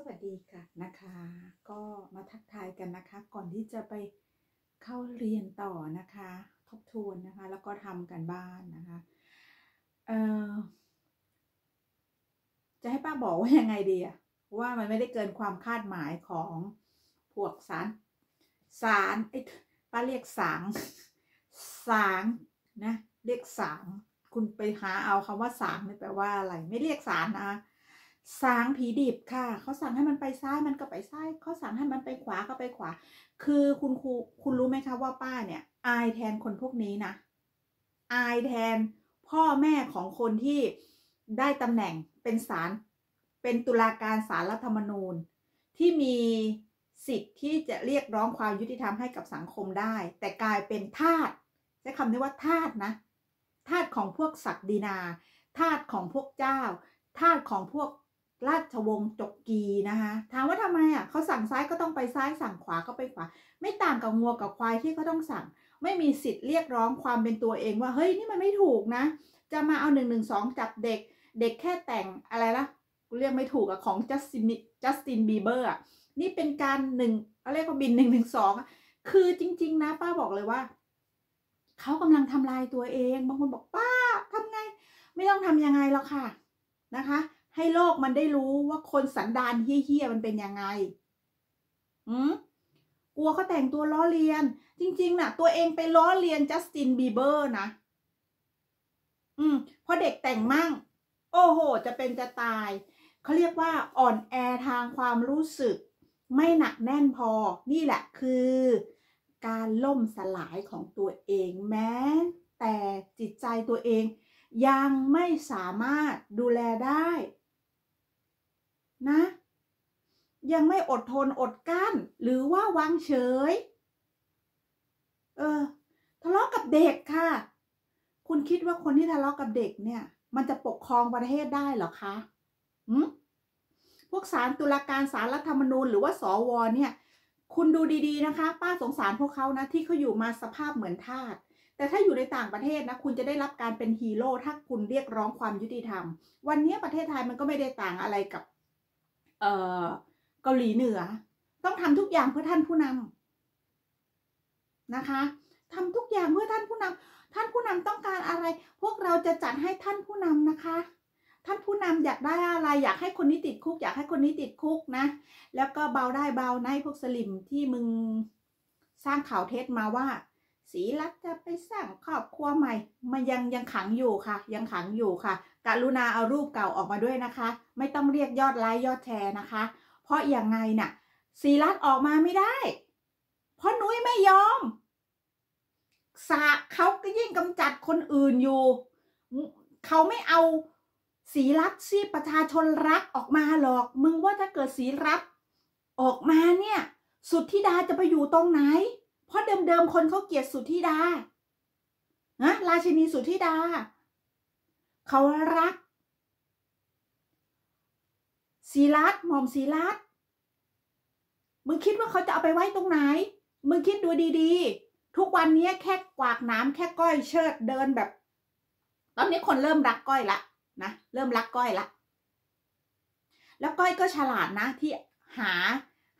สวัสดีค่ะนะคะก็มาทักทายกันนะคะ ก่อนที่จะไปเข้าเรียนต่อนะคะ ทบทวนนะคะ แล้วก็ทำกันบ้านนะคะเอ่อจะให้ป้าบอกว่ายังไงดีอะว่ามันไม่ได้เกินความคาดหมายของพวกสารสารไอ้ป้าเรียกสางสางนะเรียกสางคุณไปหาเอาคำว่าสางนี่แปลว่าอะไรไม่เรียกสารนะสางผีดิบค่ะ เขาสั่งให้มันไปซ้ายมันก็ไปซ้ายเขาสั่งให้มันไปขวาก็ไปขวา คือคุณครูคุณรู้ไหมคะว่าป้าเนี่ย อายแทนคนพวกนี้นะอายแทน พ่อแม่ของคนที่ได้ตำแหน่งเป็นศาลเป็นตุลาการศาลรัฐธรรมนูญ ที่มีสิทธิ์ที่จะเรียกร้องความยุติธรรมให้กับสังคมได้ แต่กลายเป็นทาสใช้คำนี้ว่าทาสนะทาสของพวกศักดินา ทาสของพวกเจ้า ทาสของพวกราชวงศ์จกกีนะคะถามว่าทำไมอ่ะ เขาสั่งซ้ายก็ต้องไปซ้ายสั่งขวาก็ไปขวา ไม่ต่างกับงัวกับควายที่เขาต้องสั่ง ไม่มีสิทธิ์เรียกร้องความเป็นตัวเองว่าเฮ้ยนี่มันไม่ถูกนะ จะมาเอาหนึ่งหนึ่งสองจับเด็ก เด็กแค่แต่งอะไรละเรียกไม่ถูกอะของจัสตินจัสตินบีเบอร์อะนี่เป็นการหนึ่งเรียกว่าบินหนึ่งหนึ่งสองคือจริงๆนะ ป้าบอกเลยว่าเขากำลังทำลายตัวเอง บางคนบอกป้า ทำไงไม่ต้องทํำยังไงหรอกค่ะนะคะให้โลกมันได้รู้ว่าคนสันดานเฮี้ยๆมันเป็นยังไง อืม กลัวเขาแต่งตัวล้อเลียน จริง ๆนะ่ะ ตัวเองไปล้อเลียนจัสตินบีเบอร์นะ อืมพราะเด็กแต่งมั่ง โอ้โห จะเป็นจะตาย เขาเรียกว่าอ่อนแอทางความรู้สึก ไม่หนักแน่นพอ นี่แหละ คือการล่มสลายของตัวเองแม้ แต่จิตใจตัวเอง ยังไม่สามารถดูแลได้นะ ยังไม่อดทนอดกัน้น หรือว่าวางเฉย เออ ทะเลาะกับเด็กค่ะ คุณคิดว่าคนที่ทะเลาะกับเด็กเนี่ย มันจะปกครองประเทศได้หรอคะหืมพวกสารตุลาการสารรัฐธรรมนูญหรือว่าสอวอเนี่ย คุณดูดีๆนะคะ ป้าสงสารพวกเขานะที่เขาอยู่มาสภาพเหมือนทาสแต่ถ้าอยู่ในต่างประเทศนะ คุณจะได้รับการเป็นฮีโร่ถ้าคุณเรียกร้องความยุติธรรม วันนี้ประเทศไทยมันก็ไม่ได้ต่างอะไรกับเกาหลีเหนือ ต้องทำทุกอย่างเพื่อท่านผู้นำนะคะทำทุกอย่างเพื่อท่านผู้นำท่านผู้นำต้องการอะไร พวกเราจะจัดให้ท่านผู้นำนะคะ ท่านผู้นำอยากได้อะไร อยากให้คนนี้ติดคุก อยากให้คนนี้ติดคุกนะแล้วก็เบาได้เบาในพวกสลิมที่มึงสร้างข่าวเท็จมาว่าสีรักจะไปสร้างครอบครัวใหม่ มันยังยังขังอยู่ค่ะ ยังขังอยู่ค่ะกรุณาเอารูปเก่าออกมาด้วยนะคะ ไม่ต้องเรียกยอดไลค์ยอดแชร์นะคะ เพราะอย่างไงน่ะ สีรักออกมาไม่ได้ เพราะนุ้ยไม่ยอมสะเขาก็ยิ่งกำจัดคนอื่นอยู่ เขาไม่เอาสีรักที่ประชาชนรักออกมาหรอก มึงว่าถ้าเกิดสีรักออกมาเนี่ย สุดที่ดาจะไปอยู่ตรงไหนเพราะเดิม ๆ คนเขาเกลียดสุธิดานะราชินี สุธิดา เขารักศีรัตหม่อมศีรัตมึงคิดว่าเขาจะเอาไปไว้ตรงไหน มึงคิดดูดี ๆ ทุกวันนี้แค่กวาก น้ำแค่ก้อย เชิดเดินแบบ ตอนนี้คนเริ่มรักก้อยละนะ เริ่มรักก้อยละ แล้วก้อยก็ฉลาดนะที่ หา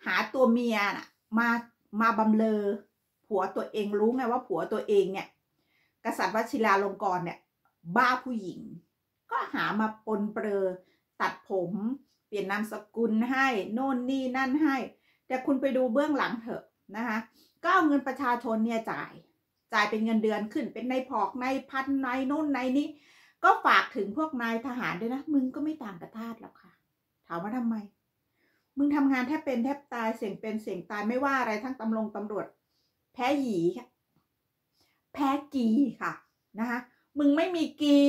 หาตัวเมียนะะมามาบำเลอผัวตัวเองรู้ไงว่าผัวตัวเองเนี่ยกษัตริย์วชิราลงกรณ์เนี่ย บ้าผู้หญิง ก็หามาปนเปรอตัดผม เปลี่ยนนามสกุลให้ โน่นนี่ นั่นให้ แต่คุณไปดูเบื้องหลังเถอะนะคะก็เอาเงินประชาชนเนี่ยจ่าย จ่ายเป็นเงินเดือนขึ้น เป็นในพอกในพันในโน่นในนี้ ก็ฝากถึงพวกนายทหารด้วยนะ มึงก็ไม่ต่างกับทาสหรอกค่ะ ถามว่าทำไม มึงทำงานแทบเป็นแทบตายเสี่ยงเป็นเสี่ยงตายไม่ว่าอะไรทั้งตำรงตำรวจแพ้หยีค่ะ แพ้กีค่ะ นะคะมึงไม่มีกี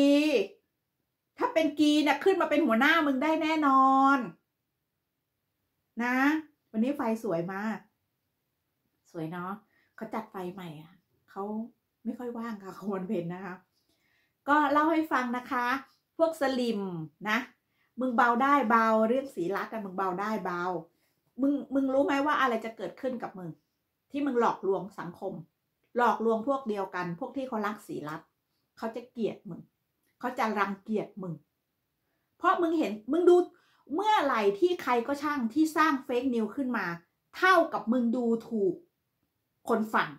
ถ้าเป็นกีเนี่ยขึ้นมาเป็นหัวหน้ามึงได้แน่นอน นะ วันนี้ไฟสวยมาก สวยเนาะเขาจัดไฟใหม่อะเขาไม่ค่อยว่างค่ะควนเพนนะคะ ก็เล่าให้ฟังนะคะ พวกสลิมนะ มึงเบาได้เบาเรื่องสีรักกัน มึงเบาได้เบา มึง มึงรู้ไหมว่าอะไรจะเกิดขึ้นกับมึงที่มึงหลอกลวงสังคม หลอกลวงพวกเดียวกัน พวกที่เขารักสีลับเขาจะเกลียดมึงเขาจะรังเกียจมึง เพราะมึงเห็น มึงดู เมื่อไหร่ที่ใครก็ช่างที่สร้างเฟกนิวขึ้นมา เท่ากับมึงดูถูกคนฝั่ง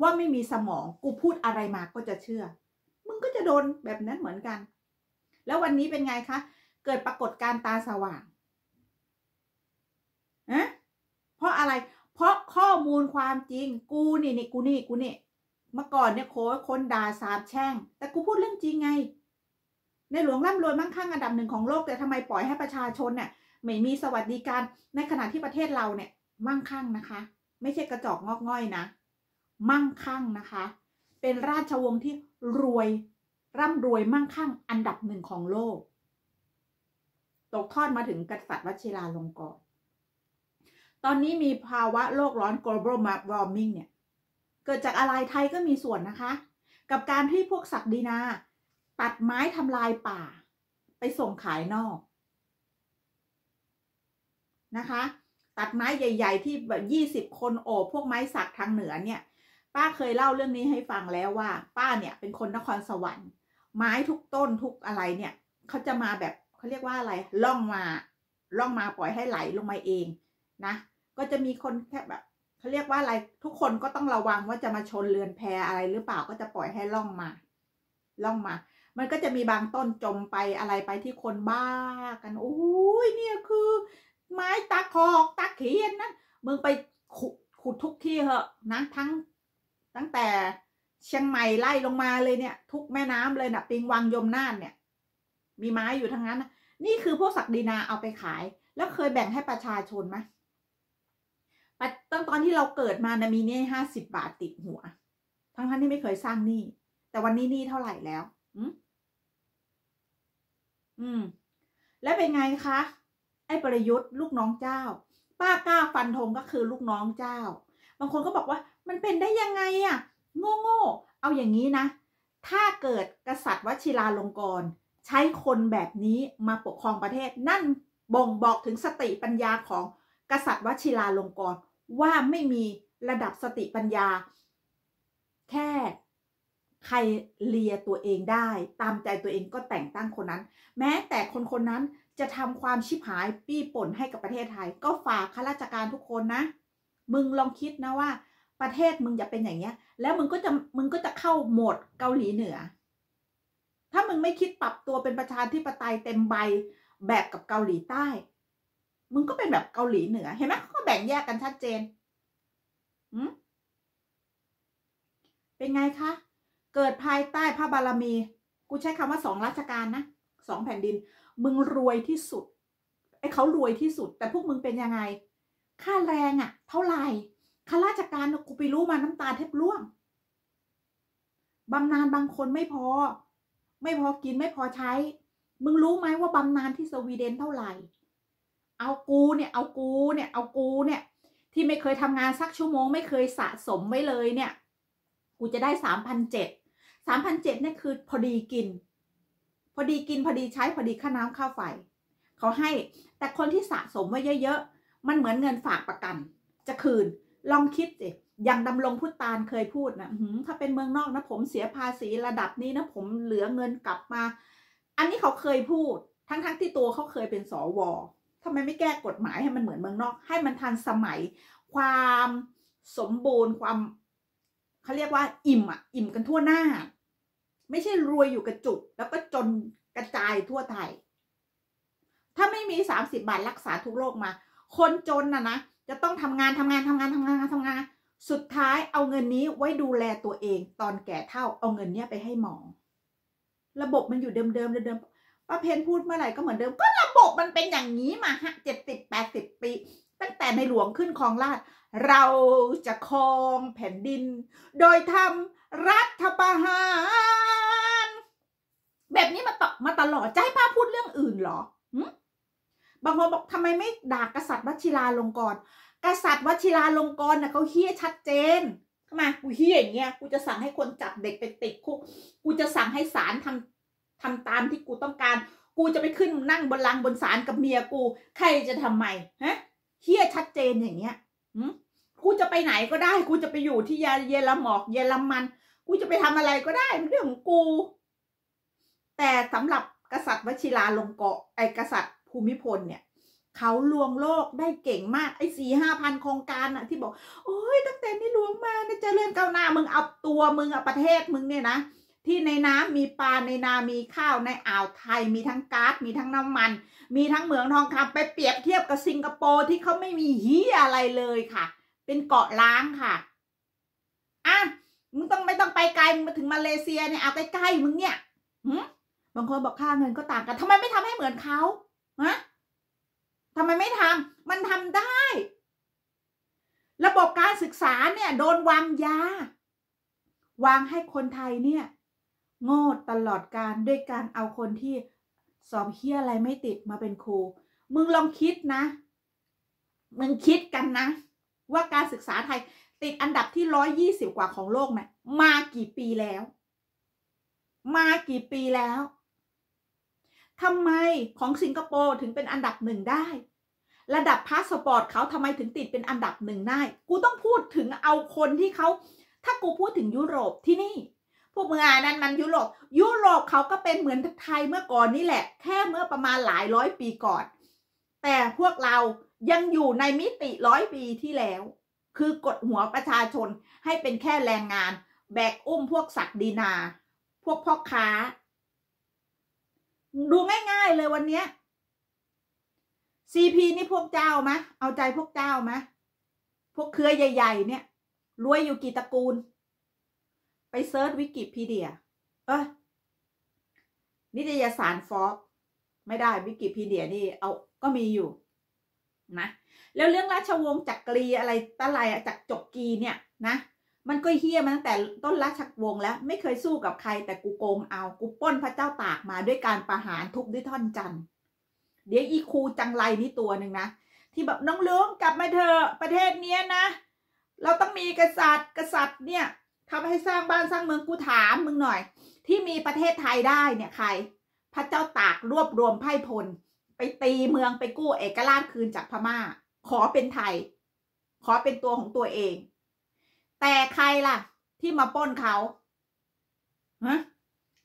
ว่าไม่มีสมองกูพูดอะไรมาก็จะเชื่อ มึงก็จะโดนแบบนั้นเหมือนกัน แล้ววันนี้เป็นไงคะเกิดปรากฏการตาสว่างอะเพราะอะไรเพราะข้อมูลความจริง กูนี่นี่กูนี่กูนี่ เมื่อก่อนเนี่ยโค้คนด่าสาบแช่งแต่กูพูดเรื่องจริงไงในหลวงร่ำรวยมั่งคั่งอันดับหนึ่งของโลกแต่ทำไมปล่อยให้ประชาชนเนี่ยไม่มีสวัสดิการในขณะที่ประเทศเราเนี่ย มั่งคั่งนะคะ ไม่ใช่กระจอกงอกง่อยนะ มั่งคั่งนะคะ เป็นราชวงศ์ที่รวย ร่ำรวยมั่งคั่งอันดับหนึ่งของโลก ตกทอดมาถึงกษัตริย์วชิราลงกรณตอนนี้มีภาวะโลกร้อน global warming เนี่ย เกิดจากอะไรไทยก็มีส่วนนะคะ กับการที่พวกศักดินา ตัดไม้ทำลายป่า ไปส่งขายนอก นะคะ ตัดไม้ใหญ่ๆที่แบบยี่สิบคนโอบพวกไม้สักทางเหนือเนี่ย ป้าเคยเล่าเรื่องนี้ให้ฟังแล้วว่า ป้าเนี่ยเป็นคนนครสวรรค์ ไม้ทุกต้นทุกอะไรเนี่ย เขาจะมาแบบเขาเรียกว่าอะไรล่องมาล่องมาปล่อยให้ไหลลงมาเองนะก็จะมีคนแค่ แบบเขาเรียกว่าอะไรทุกคนก็ต้องระวังว่าจะมาชนเรือนแพอะไร หรือเปล่าก็จะปล่อยให้ล่องมา ล่องมา มันก็จะมีบางต้นจมไปอะไรไปที่คนบ้ากันโอ้ยเนี่ยคือ ไม้ตาคอกตาเขียนนั่นมึงไปขุดขุดทุกที่เหอะนะทั้ง ตั้งแต่ เชียงใหม่ไล่ลงมาเลยเนี่ย ทุกแม่น้ำเลยนะปิงวังยมน่านเนี่ยมีไม้อยู่ทั้งนั้นนะนี่คือพวกศักดินาเอาไปขาย แล้วเคยแบ่งให้ประชาชนไหมตอนตอนที่เราเกิดมานะมีนี่ห้าสิบบาทติดหัว ทั้งท่านที่ไม่เคยสร้างหนี้แต่วันนี้หนี้เท่าไหร่แล้ว อืมอืม แล้วเป็นไงคะ ไอ้ประยุทธ์ลูกน้องเจ้า ป้ากล้าฟันธงก็คือลูกน้องเจ้า บางคนก็บอกว่า มันเป็นได้ยังไงอะ่ะ โง่โง่เอาอย่างนี้นะ ถ้าเกิดกษัตริย์วชิราลงกรณ์ใช้คนแบบนี้มาปกครองประเทศ นั่นบ่งบอกถึงสติปัญญาของกษัตริย์วชิราลงกรณ์ว่าไม่มีระดับสติปัญญา แค่ใครเลียตัวเองได้ ตามใจตัวเองก็แต่งตั้งคนนั้น แม้แต่คนคนนั้นจะทำความชิบหายปี้ป่นให้กับประเทศไทยก็ฝากข้าราชการทุกคนนะ มึงลองคิดนะว่าประเทศมึงอย่าเป็นอย่างเงี้ย แล้วมึงก็จะมึงก็จะเข้าโหมดเกาหลีเหนือ ถ้ามึงไม่คิดปรับตัวเป็นประชาธิปไตยเต็มใบแบบกับเกาหลีใต้มึงก็เป็นแบบเกาหลีเหนือ เห็นไหมเขาก็แบ่งแยกกันชัดเจน อืมเป็นไงคะ เกิดภายใต้พระบารมี กูใช้คำว่าสองรัชการนะ สองแผ่นดิน มึงรวยที่สุด ไอ้เขารวยที่สุด แต่พวกมึงเป็นยังไง ค่าแรงอะ่ะ เท่าไหร่ ข้าราชการกูไปรู้มาน้ำตาแทบร่วง บำนาญบางคนไม่พอ ไม่พอกินไม่พอใช้ มึงรู้ไหมว่าบำนาญที่สวีเดนเท่าไหร่เอากูเนี่ยเอากูเนี่ยเอากูเนี่ย ที่ไม่เคยทำงานสักชั่วโมง ไม่เคยสะสมไว้เลยเนี่ย กูจะได้สามพันเจ็ดสามพันเจ็ดนี่ยคือพอดีกิน พอดีกินพอดีใช้พอดีค่าน้ำค่าไฟเขาให้แต่คนที่สะสมไว้เยอะๆ มันเหมือนเงินฝากประกัน จะคืนลองคิดสิอย่างดำรงพุตานเคยพูดนะถ้าเป็นเมืองนอกนะผมเสียภาษีระดับนี้นะผมเหลือเงินกลับมา อันนี้เขาเคยพูดทั้งๆทที่ตัวเขาเคยเป็นสอวอทำไมไม่แก้กฎหมายให้มันเหมือนเมืองนอกให้มันทันสมัย ความสมบูรณ์ความเขาเรียกว่า อิ่มอ่ะอิ่มกันทั่วหน้า ไม่ใช่รวยอยู่กระจุกแล้วก็จนกระจายทั่วไทย ถ้าไม่มีสามสิบาทรักษาทุกโรคมา คนจนน่ะนะจะต้องทำงานทำงานทำงานทำงานทำงาน สุดท้ายเอาเงินนี้ไว้ดูแลตัวเอง ตอนแก่เท่าเอาเงินเนี้ยไปให้หมอระบบมันอยู่เดิมๆเดิม้าเพนพูดเมื่อไหร่ก็เหมือนเดิม ก็ระบบมันเป็นอย่างนี้มาฮะเจ็ดสิบแปดสิบปี ตั้งแต่ในหลวงขึ้นครองราชเราจะครองแผ่นดินโดยทำรัฐประหาร แบบนี้มาตมาตลอดจะให้ป้าพูดเรื่องอื่นเหรอบางคนบอกทำไมไม่ด่ากษัตริย์วชิราลงกรณ์กษัตริย์วชิราลงกรณ์น่ะเขาเฮี้ยชัดเจนมา กูเฮี้ยอย่างเงี้ยกูจะสั่งให้คนจับเด็กไปติดคุกกูจะสั่งให้ศาลทำทำตามที่กูต้องการ กูจะไปขึ้นนั่งบนลังบนศาลกับเมียกู ใครจะทำไมฮะเฮียชัดเจนอย่างเงี้ยกูจะไปไหนก็ได้ กูจะไปอยู่ที่เยลหมอกเยลมัน กูจะไปทำอะไรก็ได้เรื่องกู แต่สำหรับกษัตริย์วชิราลงเกาะไอกษัตริย์ภูมิพลเนี่ย เขาลวงโลกได้เก่งมาก ไอ้สี่ห้าพันโครงการน่ะ ที่บอกโอ้ยตั้งแต่นี่ลวงมานะเจริญก้าวหน้ามึงเอาตัวมึงเอาประเทศมึงเนี่ยนะที่ในน้ำมีปลา ในนา มีข้าวในอ่าว ไทย มีทั้งก๊าซ มีทั้งน้ำมัน มีทั้งเหมืองทองคำไปเปรียบเทียบกับสิงคโปร์ที่เขาไม่มีหีอะไรเลยค่ะ เป็นเกาะล้างค่ะอ่ะมึงต้องไม่ต้องไปไกลมึงมาถึงมาเลเซีย เนี่ยเอาใกล้ๆมึงเนี่ยหืบางคนบอกค่าเงินก็ต่างกัน ทำไม ไม่ทำให้เหมือนเขาฮะทำไมไม่ทำ มันทำได้ ระบบการศึกษาเนี่ย โดนวางยา วางให้คนไทย เนี่ยโง่ตลอดการด้วยการเอาคนที่สอบเฮียอะไรไม่ติดมาเป็นครู มึงลองคิดนะ มึงคิดกันนะ ว่าการศึกษาไทย ติดอันดับที่ร้อยยี่สิบกว่าของโลกนะ่มากี่ปีแล้ว มากี่ปีแล้วทำไมของสิงคโปร์ถึงเป็นอันดับหนึ่งได้ ระดับพาสปอร์ตเขาทำไมถึงติดเป็นอันดับหนึ่งได้ กูต้องพูดถึงเอาคนที่เขา ถ้ากูพูดถึงยุโรปที่นี่พวกเมืองอานั้นมันยุโรปยุโรปเขาก็เป็นเหมือนไทยเมื่อก่อนนี่แหละ แค่เมื่อประมาณหลายร้อยปีก่อน แต่พวกเรายังอยู่ในมิติร้อยปีที่แล้ว คือกดหัวประชาชนให้เป็นแค่แรงงาน แบกอุ้มพวกศักดินา พวกพ่อค้า ดูง่ายๆเลยวันนี้ซีพีนี่พวกเจ้าไหมเอาใจพวกเจ้าไหมพวกเครือใหญ่ ๆ เนี่ยรวยอยู่กี่ตระกูลไปเซิร์ชวิกิพีเดีย เอ้ยนิตยสารฟอกไม่ได้วิกิพีเดียนี่ เอา ก็มีอยู่ นะ แล้วเรื่องราชวงศ์จักรี อะไรตะไลจักจกกีเนี่ย นะ มันก็เฮี้ยมาตั้งแต่ต้นราชวงศ์แล้ว ไม่เคยสู้กับใคร แต่กูโกงเอากูป้นพระเจ้าตากมาด้วยการประหารทุบด้วยท่อนจันเดี๋ยวอีคูจังไรนี่ตัวหนึ่งนะที่แบบน้องเลื้งกลับมาเถอะ ประเทศเนี้ยนะ เราต้องมีกษัตริย์ กษัตริย์เนี่ยเขาไม่ให้สร้างบ้านสร้างเมืองกูถามมึงหน่อย ที่มีประเทศไทยได้เนี่ย ใคร พระเจ้าตากรวบรวมไพ่พลไปตีเมืองไปกู้เอกราชคืนจากพมา่า ขอเป็นไทย ขอเป็นตัวของตัวเอง แต่ใครล่ะ ที่มาป้นเขาฮะ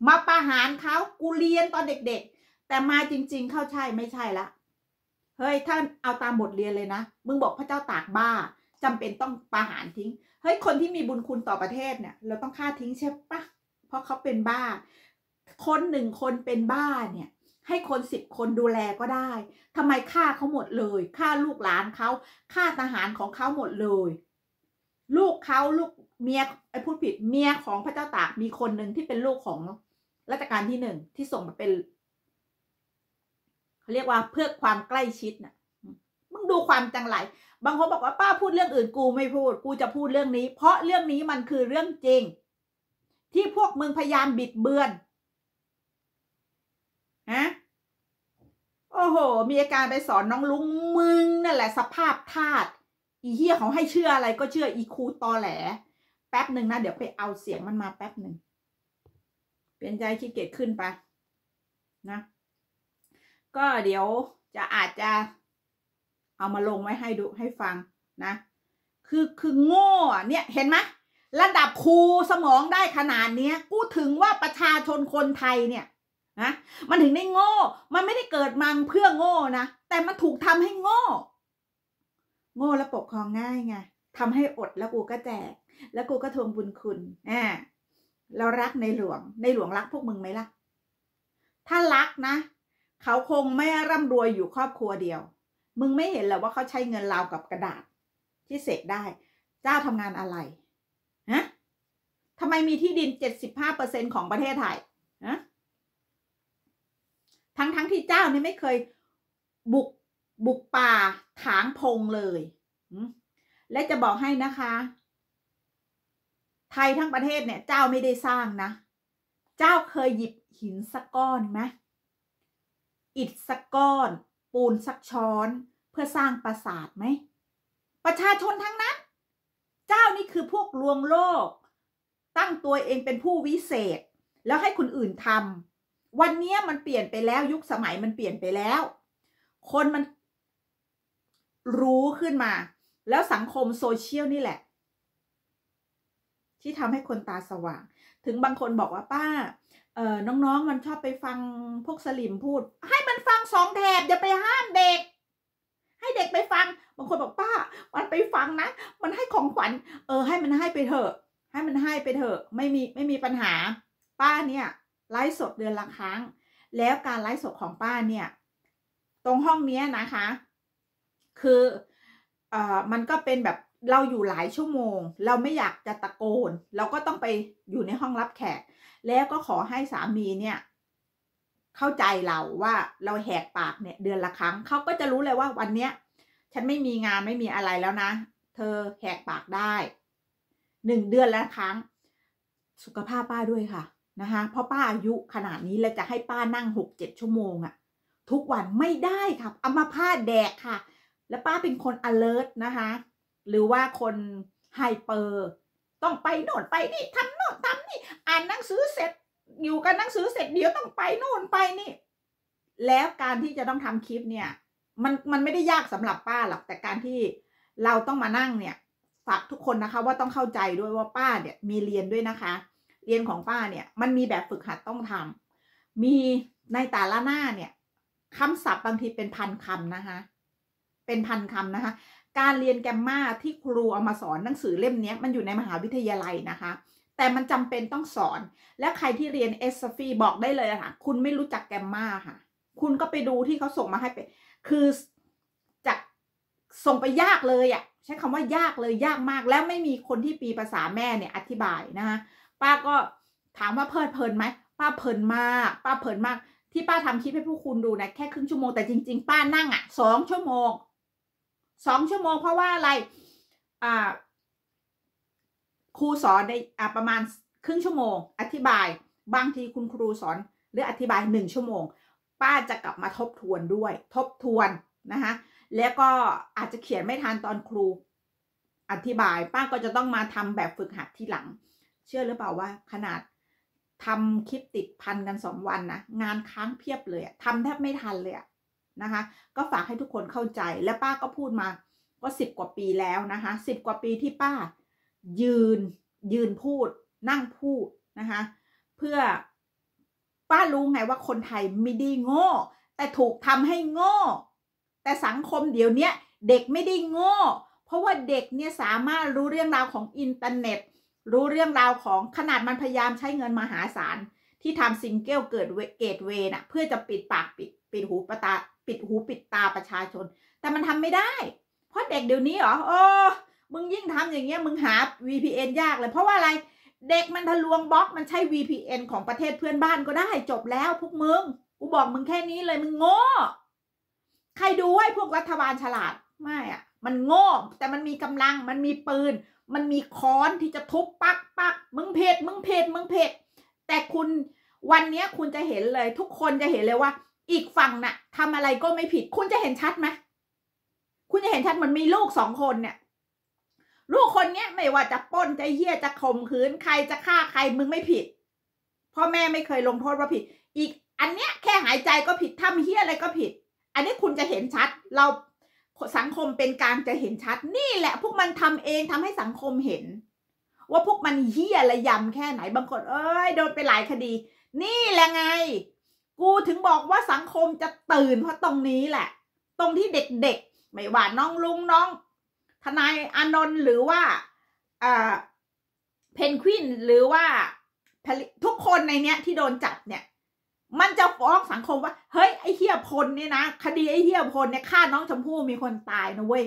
มาประหารเขากูเรียนตอนเด็กๆแต่มาจริง ๆ เข้าใช่ไม่ใช่ละเฮ้ย ท่านเอาตามบทเรียนเลยนะมึงบอกพระเจ้าตากบ้า จำเป็นต้องประหารทิ้งเฮ้ยคนที่มีบุญคุณต่อประเทศเนี่ย เราต้องฆ่าทิ้งใช่ปะเพราะเขาเป็นบ้า คนหนึ่งคนเป็นบ้าเนี่ย ให้คนสิบคนดูแลก็ได้ ทำไมฆ่าเขาหมดเลยฆ่าลูกหลานเขาฆ่าทหารของเขาหมดเลย ลูกเขาลูกเมีย ไอ้พูดผิด เมียของพระเจ้าตาก มีคนหนึ่งที่เป็นลูกของรัชกาลที่หนึ่งที่ส่งมาเป็นเขาเรียกว่าเพื่อความใกล้ชิดนะ่ะมึงดูความจังไรบางคนบอกว่าป้าพูดเรื่องอื่นกูไม่พูด กูจะพูดเรื่องนี้ เพราะเรื่องนี้มันคือเรื่องจริง ที่พวกมึงพยายามบิดเบือนฮะโอ้โหมีอาการไปสอนน้องลุงมึงนั่นแหละ สภาพธาตุอีเหี้ยเขาให้เชื่ออะไรก็เชื่ออีคูตอแหล แป๊บหนึ่งนะเดี๋ยวไปเอาเสียงมันมาแป๊บหนึ่งเปลี่ยนใจขี้เกียจขึ้นไปนะ ก็เดี๋ยวจะอาจจะเอามาลงไว้ให้ดูให้ฟังนะ คือคือโง่เนี่ยเห็นไหมระดับครูสมองได้ขนาดนี้กูถึงว่าประชาชนคนไทยเนี่ยนะมันถึงได้โง่ มันไม่ได้เกิดมังเพื่อโง่นะแต่มันถูกทำให้โง่ โง่และปกครองง่ายไงทำให้อดแล้วกูก็แจก แล้วกูก็ทวงบุญคุณอ่าเรารักในหลวง ในหลวงรักพวกมึงไหมล่ะถ้ารักนะ เขาคงไม่ร่ำรวยอยู่ครอบครัวเดียวมึงไม่เห็นหรอว่าเขาใช้เงินราวกับกระดาษ ที่เสกได้ เจ้าทำงานอะไร ฮะทำไมมีที่ดินเจ็ดสิบห้าเปอร์เซ็นของประเทศไทยฮะทั้งทั้งที่เจ้านี่ไม่เคยบุกบุกป่า ถางพงเลย และจะบอกให้นะคะ ไทยทั้งประเทศเนี่ยเจ้าไม่ได้สร้างนะ เจ้าเคยหยิบหินสักก้อนไหมอิดสักก้อนปูนสักช้อนเพื่อสร้างปราสาทไหม ประชาชนทั้งนั้น เจ้านี่คือพวกลวงโลก ตั้งตัวเองเป็นผู้วิเศษ แล้วให้คนอื่นทำวันนี้มันเปลี่ยนไปแล้ว ยุคสมัยมันเปลี่ยนไปแล้ว คนมันรู้ขึ้นมา แล้วสังคมโซเชียลนี่แหละ ที่ทำให้คนตาสว่าง ถึงบางคนบอกว่าป้าเออน้องๆ มันชอบไปฟังพวกสลิมพูด ให้มันฟังสองแถบอย่าไปห้ามเด็ก ให้เด็กไปฟัง บางคนบอกป้า มันไปฟังนะมันให้ของขวัญ เออ ให้มันให้ไปเถอะ ให้มันให้ไปเถอะ ไม่มีไม่มีปัญหา ป้าเนี่ย ไลฟ์สดเดือนละครั้ง แล้วการไลฟ์สดของป้าเนี่ย ตรงห้องนี้นะคะ คือเอ่อมันก็เป็นแบบเราอยู่หลายชั่วโมง เราไม่อยากจะตะโกน เราก็ต้องไปอยู่ในห้องรับแขกแล้วก็ขอให้สามีเนี่ย เข้าใจเราว่าเราแหกปากเนี่ย เดือนละครั้งเขาก็จะรู้เลยว่าวันเนี้ย ฉันไม่มีงานไม่มีอะไรแล้วนะ เธอแหกปากได้หนึ่งเดือนละครั้ง สุขภาพป้าด้วยค่ะนะคะเพราะป้าอายุขนาดนี้แล้วจะให้ป้านั่งหกเจ็ดชั่วโมงอะทุกวันไม่ได้ค่ะเอามาผ้าแดกค่ะแล้วป้าเป็นคน alert นะคะหรือว่าคนไฮเปอร์ ต้องไปโน่นไปนี่ทำอ่านหนังสือเสร็จอยู่กันหนังสือเสร็จเดี๋ยวต้องไปนู่นไปนี่แล้วการที่จะต้องทำคลิปเนี่ย มันมันไม่ได้ยากสำหรับป้าหรอก แต่การที่เราต้องมานั่งเนี่ย ฝากทุกคนนะคะ ว่าต้องเข้าใจด้วยว่าป้าเนี่ย มีเรียนด้วยนะคะ เรียนของป้าเนี่ย มันมีแบบฝึกหัดต้องทำ มีในแต่ละหน้าเนี่ยคำศัพท์บางทีเป็นพันคำนะคะ เป็นพันคำนะคะ การเรียนแกมมาที่ครูเอามาสอนหนังสือเล่มนี้มันอยู่ในมหาวิทยาลัยนะคะแต่มันจำเป็นต้องสอน และใครที่เรียนเอสฟีบอกได้เลยค่ะ คุณไม่รู้จักแกมมาค่ะ คุณก็ไปดูที่เขาส่งมาให้ไป คือจากส่งไปยากเลยอะ่ะใช้คำว่ายากเลยยากมาก แล้วไม่มีคนที่ปีภาษาแม่เนี่ย อธิบายนะคะป้าก็ถามว่าเพลิดเพลินไหมป้าเพลินมากป้าเพลินมาก ที่ป้าทำคลิปให้ผู้คุณดูนะแค่ครึ่งชั่วโมงแต่จริงๆป้านั่งอะ่ะสองชั่วโมงสองชั่วโมงเพราะว่าอะไร อ่าครูสอนได้ประมาณครึ่งชั่วโมง อธิบายบางทีคุณครูสอนหรืออธิบายหนึ่งชั่วโมง ป้าจะกลับมาทบทวนด้วย ทบทวน นะคะแล้วก็อาจจะเขียนไม่ทันตอนครู อธิบายป้าก็จะต้องมาทำแบบฝึกหัดที่หลัง เชื่อหรือเปล่าว่าขนาดทำคลิปติดพันกันสองวัน นะ งานค้างเพียบเลยทำแทบไม่ทันเลยนะคะก็ฝากให้ทุกคนเข้าใจและป้าก็พูดมาก็สิบกว่าปีแล้วนะคะสิบกว่าปีที่ป้ายืนยืนพูด นั่งพูดนะคะเพื่อป้ารู้ไงว่าคนไทยไม่ได้โง่ แต่ถูกทำให้โง่ แต่สังคมเดี๋ยวนี้เด็กไม่ได้โง่ เพราะว่าเด็กเนี่ยสามารถรู้เรื่องราวของอินเทอร์เน็ต รู้เรื่องราวของขนาดมันพยายามใช้เงินมหาศาลที่ทำซิงเกิลเกิดเกตเวน่ะเพื่อจะปิดปากปิดปิดหูปตาปิดหูปิดตาประชาชน แต่มันทำไม่ได้ เพราะเด็กเดี๋ยวนี้เหรอโอ้มึงยิ่งทำอย่างเงี้ยมึงหา VPN ยากเลยเพราะว่าอะไร เด็กมันทะลวงบล็อกมันใช้ VPN ของประเทศเพื่อนบ้านก็ได้จบแล้ว พวกมึงกูบอกมึงแค่นี้เลย มึงโง่ ใครดูให้พวกรัฐบาลฉลาดไม่อะมันโง่แต่มันมีกำลังมันมีปืน มันมีค้อนที่จะทุบปักปักมึงเพจมึงเพจมึงเพจแต่คุณวันนี้คุณจะเห็นเลย ทุกคนจะเห็นเลยว่า อีกฝั่งนะ่ะ ทำอะไรก็ไม่ผิด คุณจะเห็นชัดไหมคุณจะเห็นชัดมันมีลูกสองคนเนี่ยลูกคนเนี้ยไม่ว่าจะป้นจะเหี้ยจะข่มขืนใครจะฆ่าใครมึงไม่ผิดพ่อแม่ไม่เคยลงโทษว่าผิด อีกอันเนี้ย แค่หายใจก็ผิดทำเหี้ยอะไรก็ผิด อันนี้คุณจะเห็นชัด เราสังคมเป็นกลางจะเห็นชัด นี่แหละ พวกมันทำเองทำให้สังคมเห็นว่าพวกมันเหี้ยระยำแค่ไหนบางคนเอ้ยโดนไปหลายคดี นี่แหละไง กูถึงบอกว่าสังคมจะตื่นเพราะตรงนี้แหละ ตรงที่เด็กๆไม่ว่าน้องลุงน้องทนายอานนท์หรือว่าเพนควินหรือว่าทุกคนในเนี้ยที่โดนจับเนี่ย มันจะฟ้องสังคมว่า เฮ้ย ไอ้เฮียพลเนี่ยนะคดีไอ้เฮียพลเนี่ยฆ่าน้องชมพู่มีคนตายนะเว้ย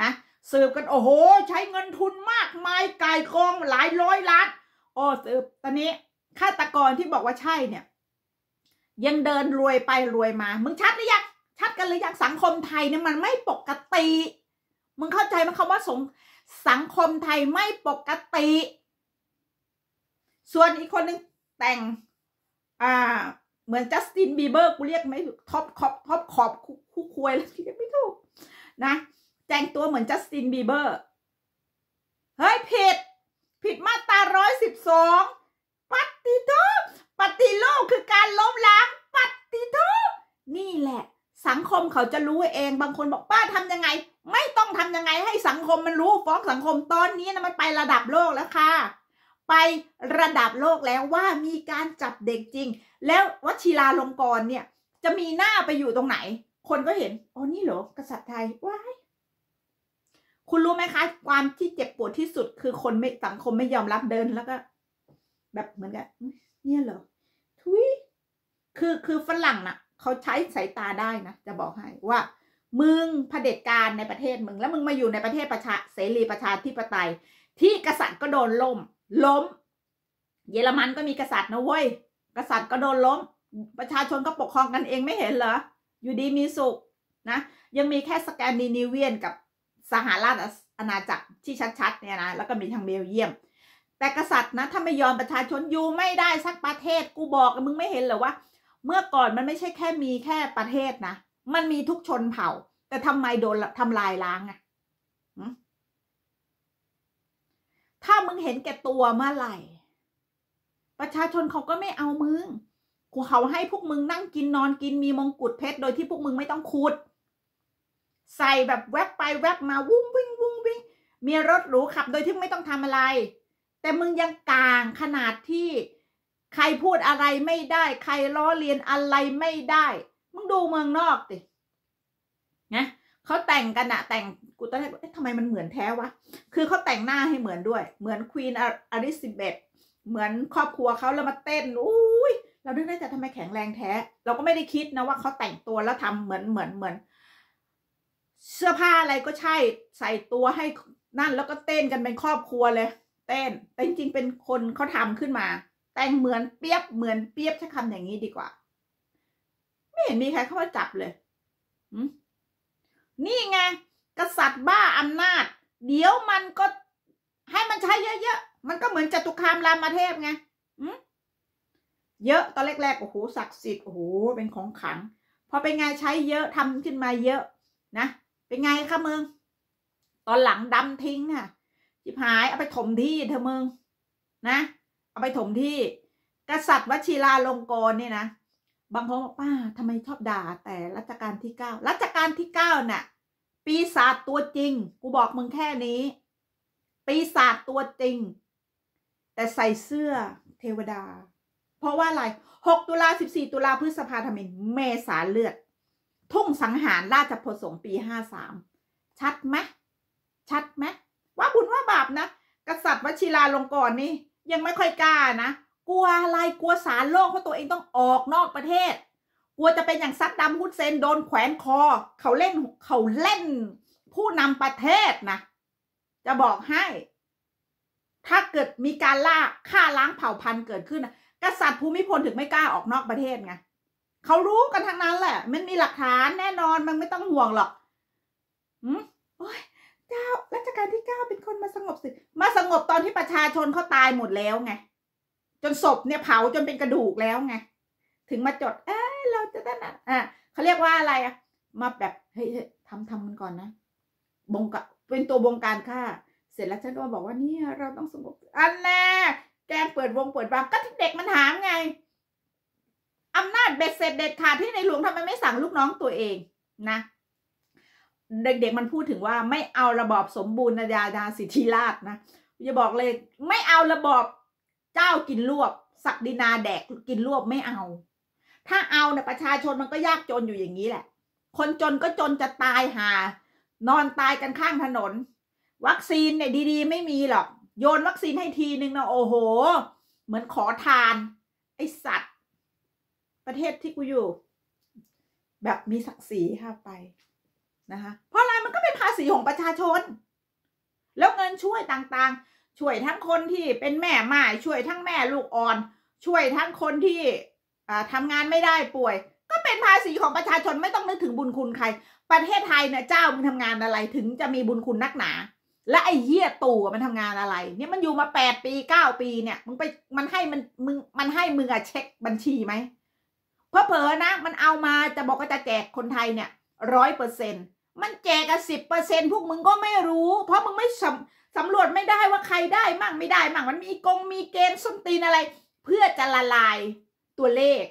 นะสืบกันโอ้โห ใช้เงินทุนมากมายกายกองหลายร้อยล้านโอ้สืบตอนนี้ฆาตกรที่บอกว่าใช่เนี่ย ยังเดินรวยไปรวยมามึงชัดหรือยังชัดกันหรือยังสังคมไทยเนี่ยมันไม่ปกติมึงเข้าใจไหมคำว่าสงสังคมไทยไม่ปกติ ส่วนอีกคนนึงแต่ง อ่า เหมือนจัสตินบีเบอร์กูเรียกไม่ถูกท็อปคอบท็อปขอบคู่ควยแล้วเรียกไม่ถูกนะแต่งตัวเหมือนจัสตินบีเบอร์ เฮ้ย ผิด ผิดมาตราร้อยสิบสองปฏิทูปฏิโลกคือการล้มล้างปฏิทูนี่แหละสังคมเขาจะรู้เอง บางคนบอกป้าทำยังไง ไม่ต้องทำยังไง ให้สังคมมันรู้ฟ้องสังคมตอนนี้นะมันไประดับโลกแล้วค่ะ ไประดับโลกแล้วว่ามีการจับเด็กจริง แล้ววชิราลงกรเนี่ย จะมีหน้าไปอยู่ตรงไหน คนก็เห็น อ๋อ นี่เหรอกษัตริย์ไทย ว้าย คุณรู้ไหมคะ ความที่เจ็บปวดที่สุด คือคนไม่สังคมไม่ยอมรับเดินแล้วก็ แบบเหมือนกัน เนี่ยเหรอ ทุย คือคือฝรั่งนะ่ะเขาใช้สายตาได้นะจะบอกให้ว่ามึงเผด็จการในประเทศมึง แล้วมึงมาอยู่ในประเทศประชาเสรีประชาธิปไตย ที่กษัตริย์ก็โดนล้มล้ม เยอรมันก็มีกษัตริย์นะเว้ยกษัตริย์ก็โดนล้มประชาชนก็ปกครองกันเองไม่เห็นเหรออยู่ดีมีสุขนะยังมีแค่สแกนดิเนเวียนกับสหราชอาณาจักรที่ชัดๆเนี่ยนะแล้วก็มีทางเบลเยียม แต่กษัตริย์นะถ้าไม่ยอมประชาชนอยู่ไม่ได้สักประเทศกูบอกมึงไม่เห็นเหรอว่าเมื่อก่อนมันไม่ใช่แค่มีแค่ประเทศนะ มันมีทุกชนเผ่า แต่ทำไมโดนทำลายล้างอะถ้ามึงเห็นแก่ตัวเมื่อไหร่ ประชาชนเขาก็ไม่เอามึงกูเขาให้พวกมึงนั่งกินนอนกินมีมงกุฎเพชรโดยที่พวกมึงไม่ต้องขุด ใส่แบบแวบไปแวบมาวุ้งวิ่งวุ้งวิ่งมีรถหรูขับ โดยที่ไม่ต้องทำอะไร แต่มึงยังกลางขนาดที่ใครพูดอะไรไม่ได้ ใครล้อเลียนอะไรไม่ได้ มึงดูเมืองนอกตินะเขาแต่งกันอะแต่ง กูตอนแรกเอ๊ะทำไมมันเหมือนแท้วะ คือเขาแต่งหน้าให้เหมือนด้วย เหมือนควีนอลิซิเบตเหมือนครอบครัวเขาแล้วมาเต้น อุ้ย เราดูได้แต่ทำไมแข็งแรงแท้ เราก็ไม่ได้คิดนะว่าเขาแต่งตัวแล้วทำเหมือนเหมือนเหมือน เสื้อผ้าอะไรก็ใช่ ใส่ตัวให้นั่นแล้วก็เต้นกันเป็นครอบครัวเลย เต้น แต่จริงๆเป็นคนเขาทำขึ้นมาแต่งเหมือนเปียบเหมือนเปียบใช้คำอย่างนี้ดีกว่า ไม่เห็นมีใครเข้ามาจับเลยนี่ไง กษัตริย์บ้าอำนาจ เดี๋ยวมันก็ให้มันใช้เยอะๆมันก็เหมือนจตุคามรามเทพไงเยอะ ตอนแรกๆโอ้โหศักดิ์สิทธิ์โอ้โหเป็นของขัง พอเป็นไงใช้เยอะทำขึ้นมาเยอะ นะเป็นไงคะมึงตอนหลังดำทิ้งอ่ะจิบหายเอาไปถมที่เธอมึงนะเอาไปถมที่ กษัตริย์วชิราลงกรณ์เนี่ยนะบางคนบอกป้าทำไมชอบด่าแต่รัชกาลที่เก้ารัชกาลที่เก้าน่ะ ปีศาจตัวจริง กูบอกมึงแค่นี้ ปีศาจตัวจริง แต่ใส่เสื้อเทวดา เพราะว่าอะไรหกตุลาสิบสี่ตุลาพฤษภาธมินเมษาเลือด ทุ่งสังหารราชประสงค์ปีห้าสามชัดไหมชัดไหมว่าบุญว่าบาปนะ กษัตริย์วชิราลงกรณ์นี่ยังไม่ค่อยกล้านะ กลัวอะไรกลัวสารโลกเพราะตัวเองต้องออกนอกประเทศ กลัวจะเป็นอย่างซัดดำฮุดเซนโดนแขวนคอ เขาเล่น เขาเล่นผู้นำประเทศนะ จะบอกให้ถ้าเกิดมีการล่าฆ่าล้างเผ่าพันธุ์เกิดขึ้นกษัตริย์ภูมิพลถึงไม่กล้าออกนอกประเทศไง เขารู้กันทางนั้นแหละมันมีหลักฐานแน่นอนมันไม่ต้องห่วงหรอกอืมโอ้ยเ้ารัชกาลที่เก้าเป็นคนมาสงบศึกมาสงบตอนที่ประชาชนเขาตายหมดแล้วไง จนศพเนี่ยเผาจนเป็นกระดูกแล้วไง ถึงมาจด เออเราจะได้นะอ่ะเขาเรียกว่าอะไรอ่ะ มาแบบเฮ้ยทำทำมันก่อนนะ บงกบเป็นตัวบงการค่ะ เสร็จแล้วฉันก็บอกว่านี่เราต้องสงบอันแน่แกงเปิดวงเปิดบางก็ที่เด็กมันหามไงอำนาจเบ็ดเสร็จเด็ดขาดที่ในหลวงทำไมไม่สั่งลูกน้องตัวเองนะเด็กๆ มันพูดถึงว่าไม่เอาระบอบสมบูรณาญาญาสิทธิราชนะอย่าบอกเลย ไม่เอาระบอบเจ้ากินรวบ ศักดินาแดกกินรวบไม่เอา ถ้าเอาเนี่ยประชาชนมันก็ยากจนอยู่อย่างนี้แหละ คนจนก็จนจะตายหา นอนตายกันข้างถนน วัคซีนเนี่ยดีๆไม่มีหรอกโยนวัคซีนให้ทีนึงนะโอ้โห เหมือนขอทาน ไอสัตว์ประเทศที่กูอยู่ แบบมีศักดิ์ศรีค่ะไปนะคะเพราะอะไรมันก็เป็นภาษีของประชาชน แล้วเงินช่วยต่างๆ ช่วยทั้งคนที่เป็นแม่หม่ช่วยทั้งแม่ลูกอ่อน ช่วยทั้งคนที่ทำงานไม่ได้ป่วย ก็เป็นภาษีของประชาชนไม่ต้องนึกถึงบุญคุณใครประเทศไทยเนี่ยเจ้ามันทำงานอะไรถึงจะมีบุญคุณนักหนา และไอ้เหี้ยตู่มันทำงานอะไร เนี่ยมันอยู่มาแปดปีเก้าปีเนี่ยมึงไปมันให้มันมึงมันให้มึงอะเช็คบัญชีไหมเพราะเผลอนะ มันเอามาจะบอกว่าจะแจกคนไทยเนี่ยร้อยเปอร์เซ็นต์มันแจกกันสิบเปอร์เซ็นต์พวกมึงก็ไม่รู้ เพราะมึงไม่สำสำรวจไม่ได้ว่าใครได้มั่งไม่ได้มั่งมันมีกงมีเกณฑ์ส้นตีนอะไร เพื่อจะละลายตัวเลข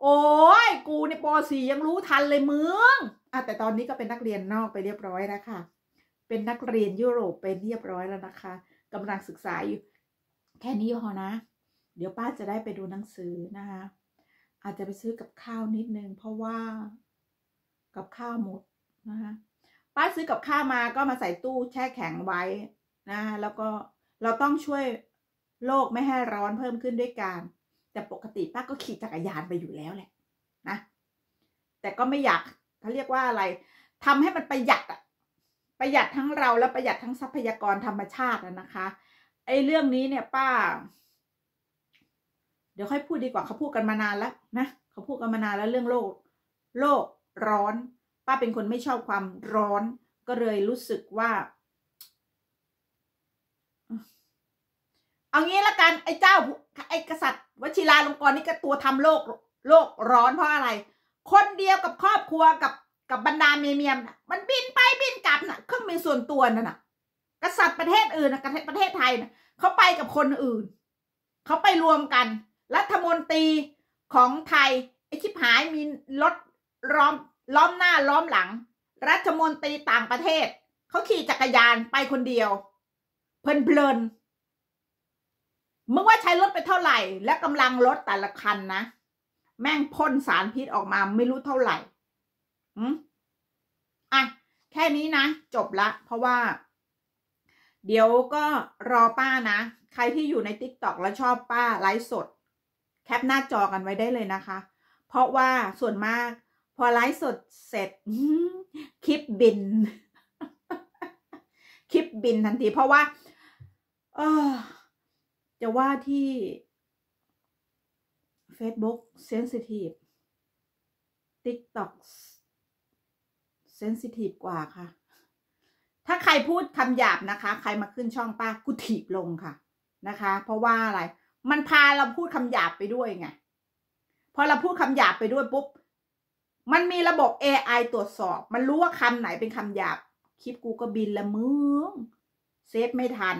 โอ้ยกูในปสี่ยังรู้ทันเลยมึงอ่ะแต่ตอนนี้ก็เป็นนักเรียนนอกไปเรียบร้อยแล้วค่ะ เป็นนักเรียนยุโรปเป็นเรียบร้อยแล้วนะคะ กำลังศึกษาอยู่ แค่นี้พอนะเดี๋ยวป้าจะได้ไปดูหนังสือนะคะอาจจะไปซื้อกับข้าวนิดนึงเพราะว่ากับข้าวหมด นะคะป้าซื้อกับข้าวมาก็มาใส่ตู้แช่แข็งไว้นะแล้วก็เราต้องช่วยโลกไม่ให้ร้อนเพิ่มขึ้นด้วยการ แต่ปกติป้าก็ขี่จักรยานไปอยู่แล้วแหละ นะ แต่ก็ไม่อยากเขาเรียกว่าอะไร ทำให้มันประหยัดอะประหยัดทั้งเราและประหยัดทั้งทรัพยากรธรรมชาตินะคะไอ้เรื่องนี้เนี่ยป้า เดี๋ยวค่อยพูดดีกว่าเขาพูดกันมานานแล้วนะเขาพูดกันมานานแล้วเรื่องโลก โลกร้อน ป้าเป็นคนไม่ชอบความร้อนก็เลยรู้สึกว่าเอางี้ละกันไอ้เจ้าไอ้กษัตริย์วชิราลงกรณ์นี่ก็ตัวทำโลกโลกร้อนเพราะอะไร คนเดียวกับครอบครัวกับกับบรรดาเมียเมียมมันบินไปบินกลับนะ่ะเครื่องบินส่วนตัวนั่นนะ่ะ กษัตริย์ประเทศอื่นนะประเทศไทยนะเขาไปกับคนอื่นเขาไปรวมกัน รัฐมนตรีของไทยไอ้ชิบหายมีรถล้อมล้อมหน้าล้อมหลัง รัฐมนตรีต่างประเทศ เขาขี่จักรยานไปคนเดียวเพลินเพลินมึงว่าใช้รถไปเท่าไหร่ และกำลังรถแต่ละคัน นะ แม่งพ่นสารพิษออกมาไม่รู้เท่าไหร่อืมอ่ะ แค่นี้ นะ จบละ เพราะว่า เดี๋ยวก็รอป้า นะ ใครที่อยู่ในติ๊กต็อกแล้วชอบป้าไลฟ์สด แคปหน้าจอกันไว้ได้เลยนะคะ เพราะว่าส่วนมากพอไลฟ์สดเสร็จ คลิปบิน คลิปบินทันที เพราะว่าเออจะว่าที่ Facebook Sensitive TikTok Sensitive กว่าค่ะ ถ้าใครพูดคำหยาบนะคะ ใครมาขึ้นช่องป้า กูถีบลงค่ะ นะคะ เพราะว่าอะไร มันพาเราพูดคำหยาบไปด้วยไง พอเราพูดคำหยาบไปด้วยปุ๊บมันมีระบบ AI ตรวจสอบ มันรู้ว่าคำไหนเป็นคำหยาบคลิปกูก็บินละมึงเซฟไม่ทัน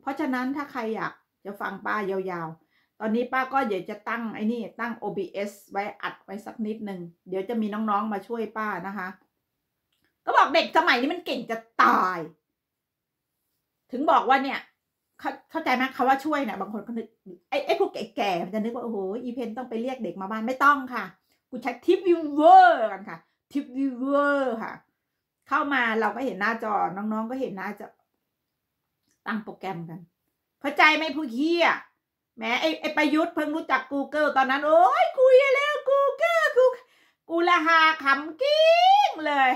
เพราะฉะนั้นถ้าใครอยากจะฟังป้ายาวๆ ตอนนี้ป้าก็เดี๋ยวจะตั้งไอ้นี่ ตั้ง OBS ไว้อัดไว้สักนิดหนึ่งเดี๋ยวจะมีน้องๆมาช่วยป้านะคะ ก็บอกเด็กสมัยนี้มันเก่งจะตาย ถึงบอกว่าเนี่ยเข้าใจไหมคาว่าช่วยเนี่ยบางคนก็นึกไอ้ไอ้พวกแก่ๆจะนึกว่าโอ้โหอีเพนต้องไปเรียกเด็กมาบ้านไม่ต้องค่ะูใช้ททิปวิวเวอร์กันค่ะ ทิปวิวเวอร์ค่ะ เข้ามาเราก็เห็นหน้าจอ น้องๆก็เห็นหน้าจอตั้งโปรแกรมกันเข้าใจไหมผู้เขี้ยแม้ไอ้ไอ้ประยุทธ์เพิ่งรู้จัก Google ตอนนั้น โอ้ยคุยแล้ว Google กูกูละหาขำกิ้งเลย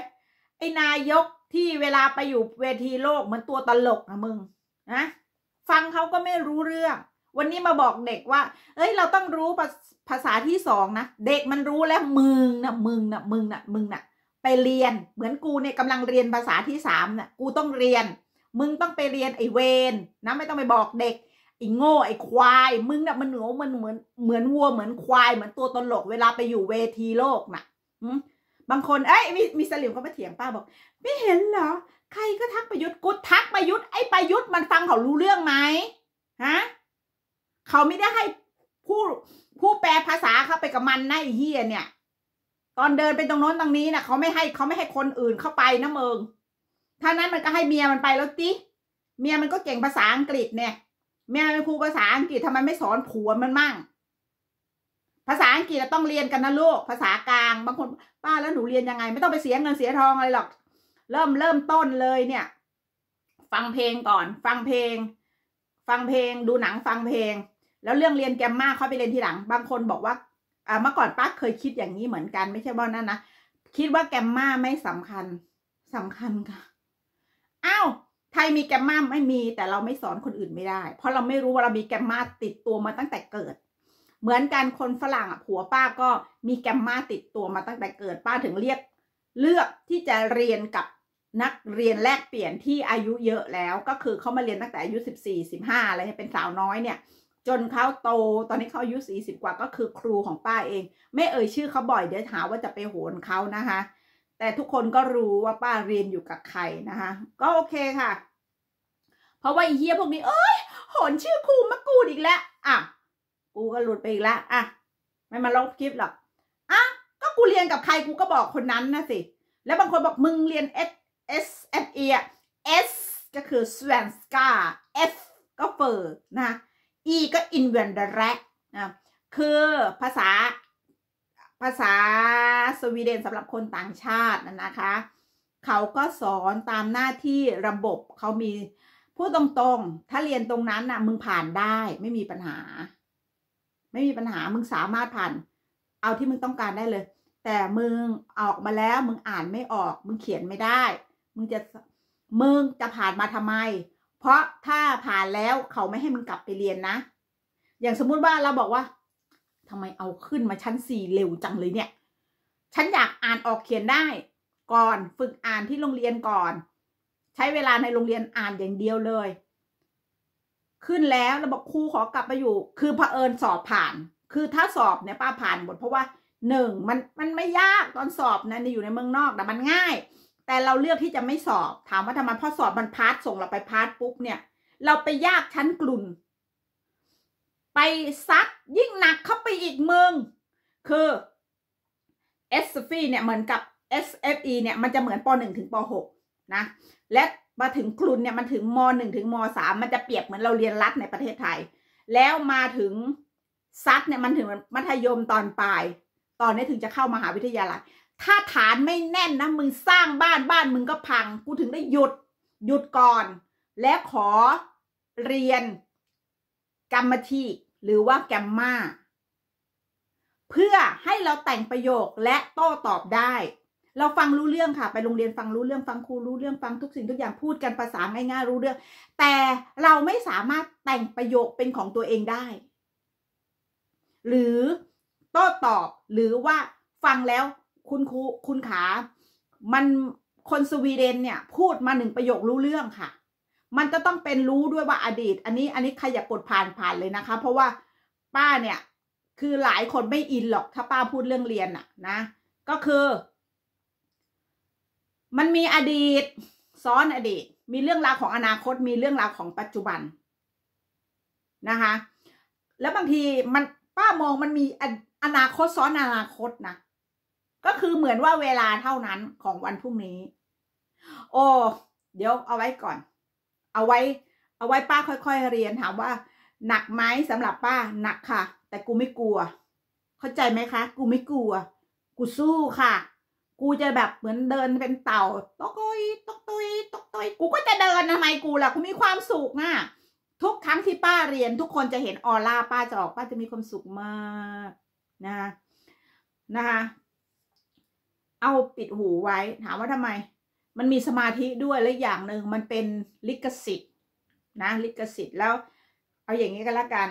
ไอ้นายกที่เวลาไปอยู่เวทีโลกเหมือนตัวตลกอะมึงนะฟังเขาก็ไม่รู้เรื่องวันนี้มาบอกเด็กว่า เอ้ย เราต้องรู้ภาษาที่สองนะ เด็กมันรู้แล้วมึงนะมึงนะมึงนะมึงนะไปเรียน เหมือนกูเนี่ยกำลังเรียนภาษาที่สามนะ่ะ กูต้องเรียน มึงต้องไปเรียนไอเวนนะ ไม่ต้องไปบอกเด็ก ไอ้โง่ไอ้ควาย มึงน่ะมันเหนือมันเหมือนเหมือนวัวเหมือนควายเหมือนตัวตลก เวลาไปอยู่เวทีโลกน่ะบางคน เอ้ย มีมีสลิมก็มาเถียงป้าบอก ไม่เห็นเหรอ ใครก็ทักประยุทธ์กูทักประยุทธ์ ไอ้ประยุทธ์มันฟังเขารู้เรื่องไหม ฮะเขาไม่ได้ให้ผู้ผู้แปลภาษาเข้าไปกับมันนะไอ้เฮียเนี่ยตอนเดินไปตรงโน้นตรงนี้นะเขาไม่ให้เขาไม่ให้คนอื่นเข้าไปนะเมืองถ้านั้นมันก็ให้เมียมันไปแล้วติเมียมันก็เก่งภาษาอังกฤษเนี่ยเมียเป็นครูภาษาอังกฤษทำไมไม่สอนผัวมันมั่งภาษาอังกฤษต้องเรียนกันนะลูกภาษากลางบางคนป้าแล้วหนูเรียนยังไง ไม่ต้องไปเสียเงินเสียทองอะไรหรอกเริ่มเริ่มต้นเลยเนี่ย ฟังเพลงก่อนฟังเพลง ฟังเพลงดูหนังฟังเพลงแล้วเรื่องเรียนแกมมาเขาไปเรียนทีหลัง บางคนบอกว่าอ่าเมื่อก่อนป้าเคยคิดอย่างนี้เหมือนกันไม่ใช่บ่านั่นนะ คิดว่าแกมมาไม่สำคัญสำคัญค่ะ อ้าวไทยมีแกมมาไม่มี แต่เราไม่สอนคนอื่นไม่ได้ เพราะเราไม่รู้ว่าเรามีแกมมาติดตัวมาตั้งแต่เกิด เหมือนกันคนฝรั่งอ่ะ ผัวป้าก็มีแกมมาติดตัวมาตั้งแต่เกิดป้าถึงเรียกเลือกที่จะเรียนกับนักเรียนแลกเปลี่ยนที่อายุเยอะแล้ว ก็คือเขามาเรียนตั้งแต่อายุสิบี่สิบห้าอะไรเป็นสาวน้อยเนี่ยจนเขาโต ตอนนี้เขาอายุสี่สิบกว่าก็คือครูของป้าเอง ไม่เอ่ยชื่อเขาบ่อยเดี๋ยวหาว่าจะไปโหนเขานะคะ แต่ทุกคนก็รู้ว่าป้าเรียนอยู่กับใครนะคะ ก็โอเคค่ะ เพราะว่าไอ้เฮียพวกนี้ เอ้ยโหนชื่อครูมากูดอีกแล้ว อ่ะ กูก็หลุดไปอีกแล้วอ่ะ ไม่มาลบคลิปหรอก อ่ะก็กูเรียนกับใครกูก็บอกคนนั้นนะสิ แล้วบางคนบอกมึงเรียน S S F E S ก็คือ s v e n s k a F ก็เฟอร์นะอีก็อินเวนเดแรนะคือภาษาภาษาสวีเดนสำหรับคนต่างชาตินนะคะ เขาก็สอนตามหน้าที่ระบบเขามีพูดตรงๆ ถ้าเรียนตรงนั้นนะ่ะ มึงผ่านได้ไม่มีปัญหา ไม่มีปัญหามึงสามารถผ่าน เอาที่มึงต้องการได้เลย แต่มึงออกมาแล้ว มึงอ่านไม่ออก มึงเขียนไม่ได้ มึงจะมึงจะผ่านมาทำไมเพราะถ้าผ่านแล้วเขาไม่ให้มึงกลับไปเรียนนะ อย่างสมมุติว่าเราบอกว่า ทำไมเอาขึ้นมาชั้นสี่เร็วจังเลยเนี่ย ฉันอยากอ่านออกเขียนได้ ก่อนฝึกอ่านที่โรงเรียนก่อน ใช้เวลาในโรงเรียนอ่านอย่างเดียวเลย ขึ้นแล้วเราบอกครูขอกลับไปอยู่ คือเผอิญสอบผ่าน คือถ้าสอบเนี่ยป้าผ่านหมดเพราะว่าหนึ่งมันมันไม่ยากตอนสอบนะอยู่ในเมืองนอกแต่มันง่ายแต่เราเลือกที่จะไม่สอบ ถามว่าทำไมพอสอบมันพาร์ทส่งเราไปพาร์ทปุ๊บเนี่ย เราไปยากชั้นกลุ่น ไปซัดยิ่งหนักเข้าไปอีกมึงคือ s f e เนี่ยเหมือนกับ SFE เนี่ยมันจะเหมือนป .1 ถึงป .6 นะและมาถึงกลุ่นเนี่ยมันถึงม .1 ถึงม .3 มันจะเปรียบเหมือนเราเรียนรัฐในประเทศไทย แล้วมาถึงซัดเนี่ยมันถึงมัธยมตอนปลายตอนนี้ถึงจะเข้ามาหาวิทยาลัยถ้าฐานไม่แน่นนะ มึงสร้างบ้านบ้านมึงก็พัง กูถึงได้หยุด หยุดก่อน และขอเรียน กรรมธีหรือว่าแกมมาเพื่อให้เราแต่งประโยคและโต้ตอบได้ เราฟังรู้เรื่องค่ะ ไปโรงเรียนฟังรู้เรื่องฟังครูรู้เรื่องฟังทุกสิ่ง ทุกอย่างพูดกันภาษาง่ายๆรู้เรื่องแต่เราไม่สามารถแต่งประโยคเป็นของตัวเองได้ หรือโต้ตอบหรือว่า ฟังแล้วคุณครูคุณขา มันคนสวีเดนเนี่ยพูดมาหนึ่งประโยครู้เรื่องค่ะ มันจะต้องเป็นรู้ด้วยว่าอดีต อันนี้อันนี้ใครอย่ากกดผ่านผ่านเลยนะคะ เพราะว่าป้าเนี่ยคือหลายคนไม่อินหรอกถ้าป้าพูดเรื่องเรียนอะนะ ก็คือมันมีอดีตซ้อนอดีตมีเรื่องราวของอนาคตมีเรื่องราวของปัจจุบันนะคะแล้วบางทีมันป้ามองมันมีอนาคตซ้อนอนาคตนะก็คือเหมือนว่าเวลาเท่านั้นของวันพรุ่งนี้ โอ้เดี๋ยว เอาไว้ก่อน เอาไว้ เอาไว้ป้าค่อยๆเรียนถามว่า หนักไหมสำหรับป้าหนักค่ะ แต่กูไม่กลัวเข้าใจไหมคะกูไม่กลัว กูสู้ค่ะ กูจะแบบเหมือนเดินเป็นเต่าตกตุยตกตุยตกตุยกูก็จะเดินทำไมกูล่ะกูมีความสุขน่ะ ทุกครั้งที่ป้าเรียน ทุกคนจะเห็นออร่าป้าจะออกป้าจะมีความสุขมาก นะคะนะคะเอาปิดหูไว้ ถามว่าทำไม มันมีสมาธิด้วยและอย่างหนึ่งมันเป็นลิขสิทธิ์นะลิขสิทธิ์แล้วเอาอย่างนี้ก็แล้วกัน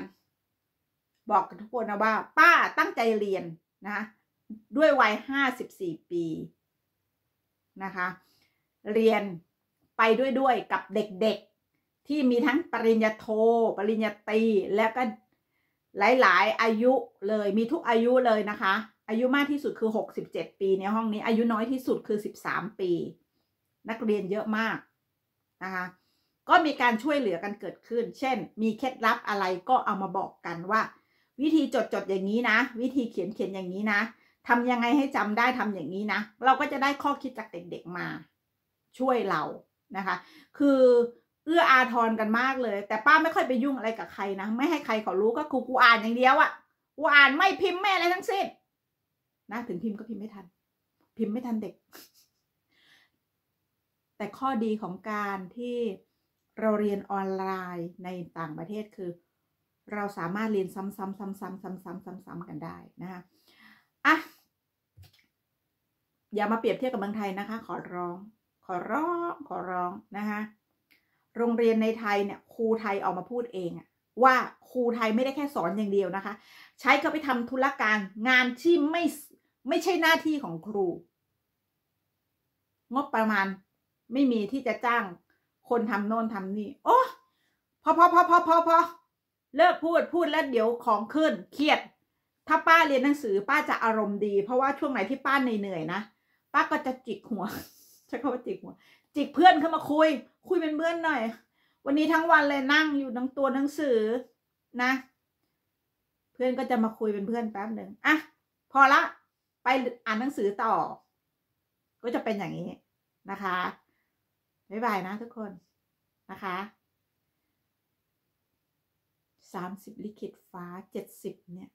บอกกับทุกคนนะว่า ป้าตั้งใจเรียนนะด้วยวัยห้าสิบสี่ปีนะคะเรียนไปด้วยด้วยกับเด็กๆ ที่มีทั้งปริญญาโท ปริญญาตรีแล้วก็หลายๆ อายุเลยมีทุกอายุเลยนะคะอายุ มากที่สุดคือ 67 ปี ใน ห้องนี้อายุน้อยที่สุดคือ13ปี นักเรียนเยอะมากนะคะก็มีการช่วยเหลือกันเกิดขึ้น เช่น มีเคล็ดลับอะไรก็เอามาบอกกันว่า วิธีจดจดอย่างนี้นะวิธีเขียนเขียนอย่างนี้นะทำยังไงให้จำได้ทำอย่างนี้นะเราก็จะได้ข้อคิดจากเด็กๆมา ช่วยเรานะคะ คือเอื้ออาทรกันมากเลย แต่ป้าไม่ค่อยไปยุ่งอะไรกับใครนะไม่ให้ใครเขารู้ก็คือกูอ่านอย่างเดียวอะ่ะกูอ่านไม่พิมพ์ไม่อะไรทั้งสิ้นนะถึง พิมพ์ก็พิมพ์ไม่ ทันพิมพ์ไม่ทันเด็ก แต่ข้อดีของการที่เราเรียนออนไลน์ในต่างประเทศคือ เราสามารถเรียน ซ้ำๆซ้ำๆๆๆๆ ๆกันได้นะคะอ่ะ อย่า มาเปรียบเทียบกับเมืองไทยนะคะขอ ร้องขอ ร้องขอร้องนะคะโรงเรียนในไทยเนี่ยครูไทยออกมาพูดเองว่าครูไทยไม่ได้แค่สอนอย่างเดียวนะคะใช้ก็ไปทำธุรการงานที่ไม่ไม่ใช่หน้าที่ของครู งบประมาณ ไม่มีที่จะจ้างคนทำโน่นทำนี่โอ้พอพอพอพอพอพอเลิกพูดพูดแล้วเดี๋ยวของขึ้นเครียด ถ้าป้าเรียนหนังสือ ป้าจะอารมณ์ดี เพราะว่าช่วงไหนที่ป้าเหนื่อยๆนะป้าก็จะจิกหัวใช้คำว่าจิกหัว จิกเพื่อนเข้ามาคุย คุยเป็นเพื่อนหน่อย วันนี้ทั้งวันเลยนั่งอยู่ทั้งตัวหนังสือนะ เพื่อนก็จะมาคุยเป็นเพื่อนแป๊บหนึ่งอ่ะพอละไปอ่านหนังสือต่อ ก็จะเป็นอย่างนี้นะคะบ๊ายบายนะทุกคนนะคะสามสิบลิขิตฟ้าเจ็ดสิบเนี่ย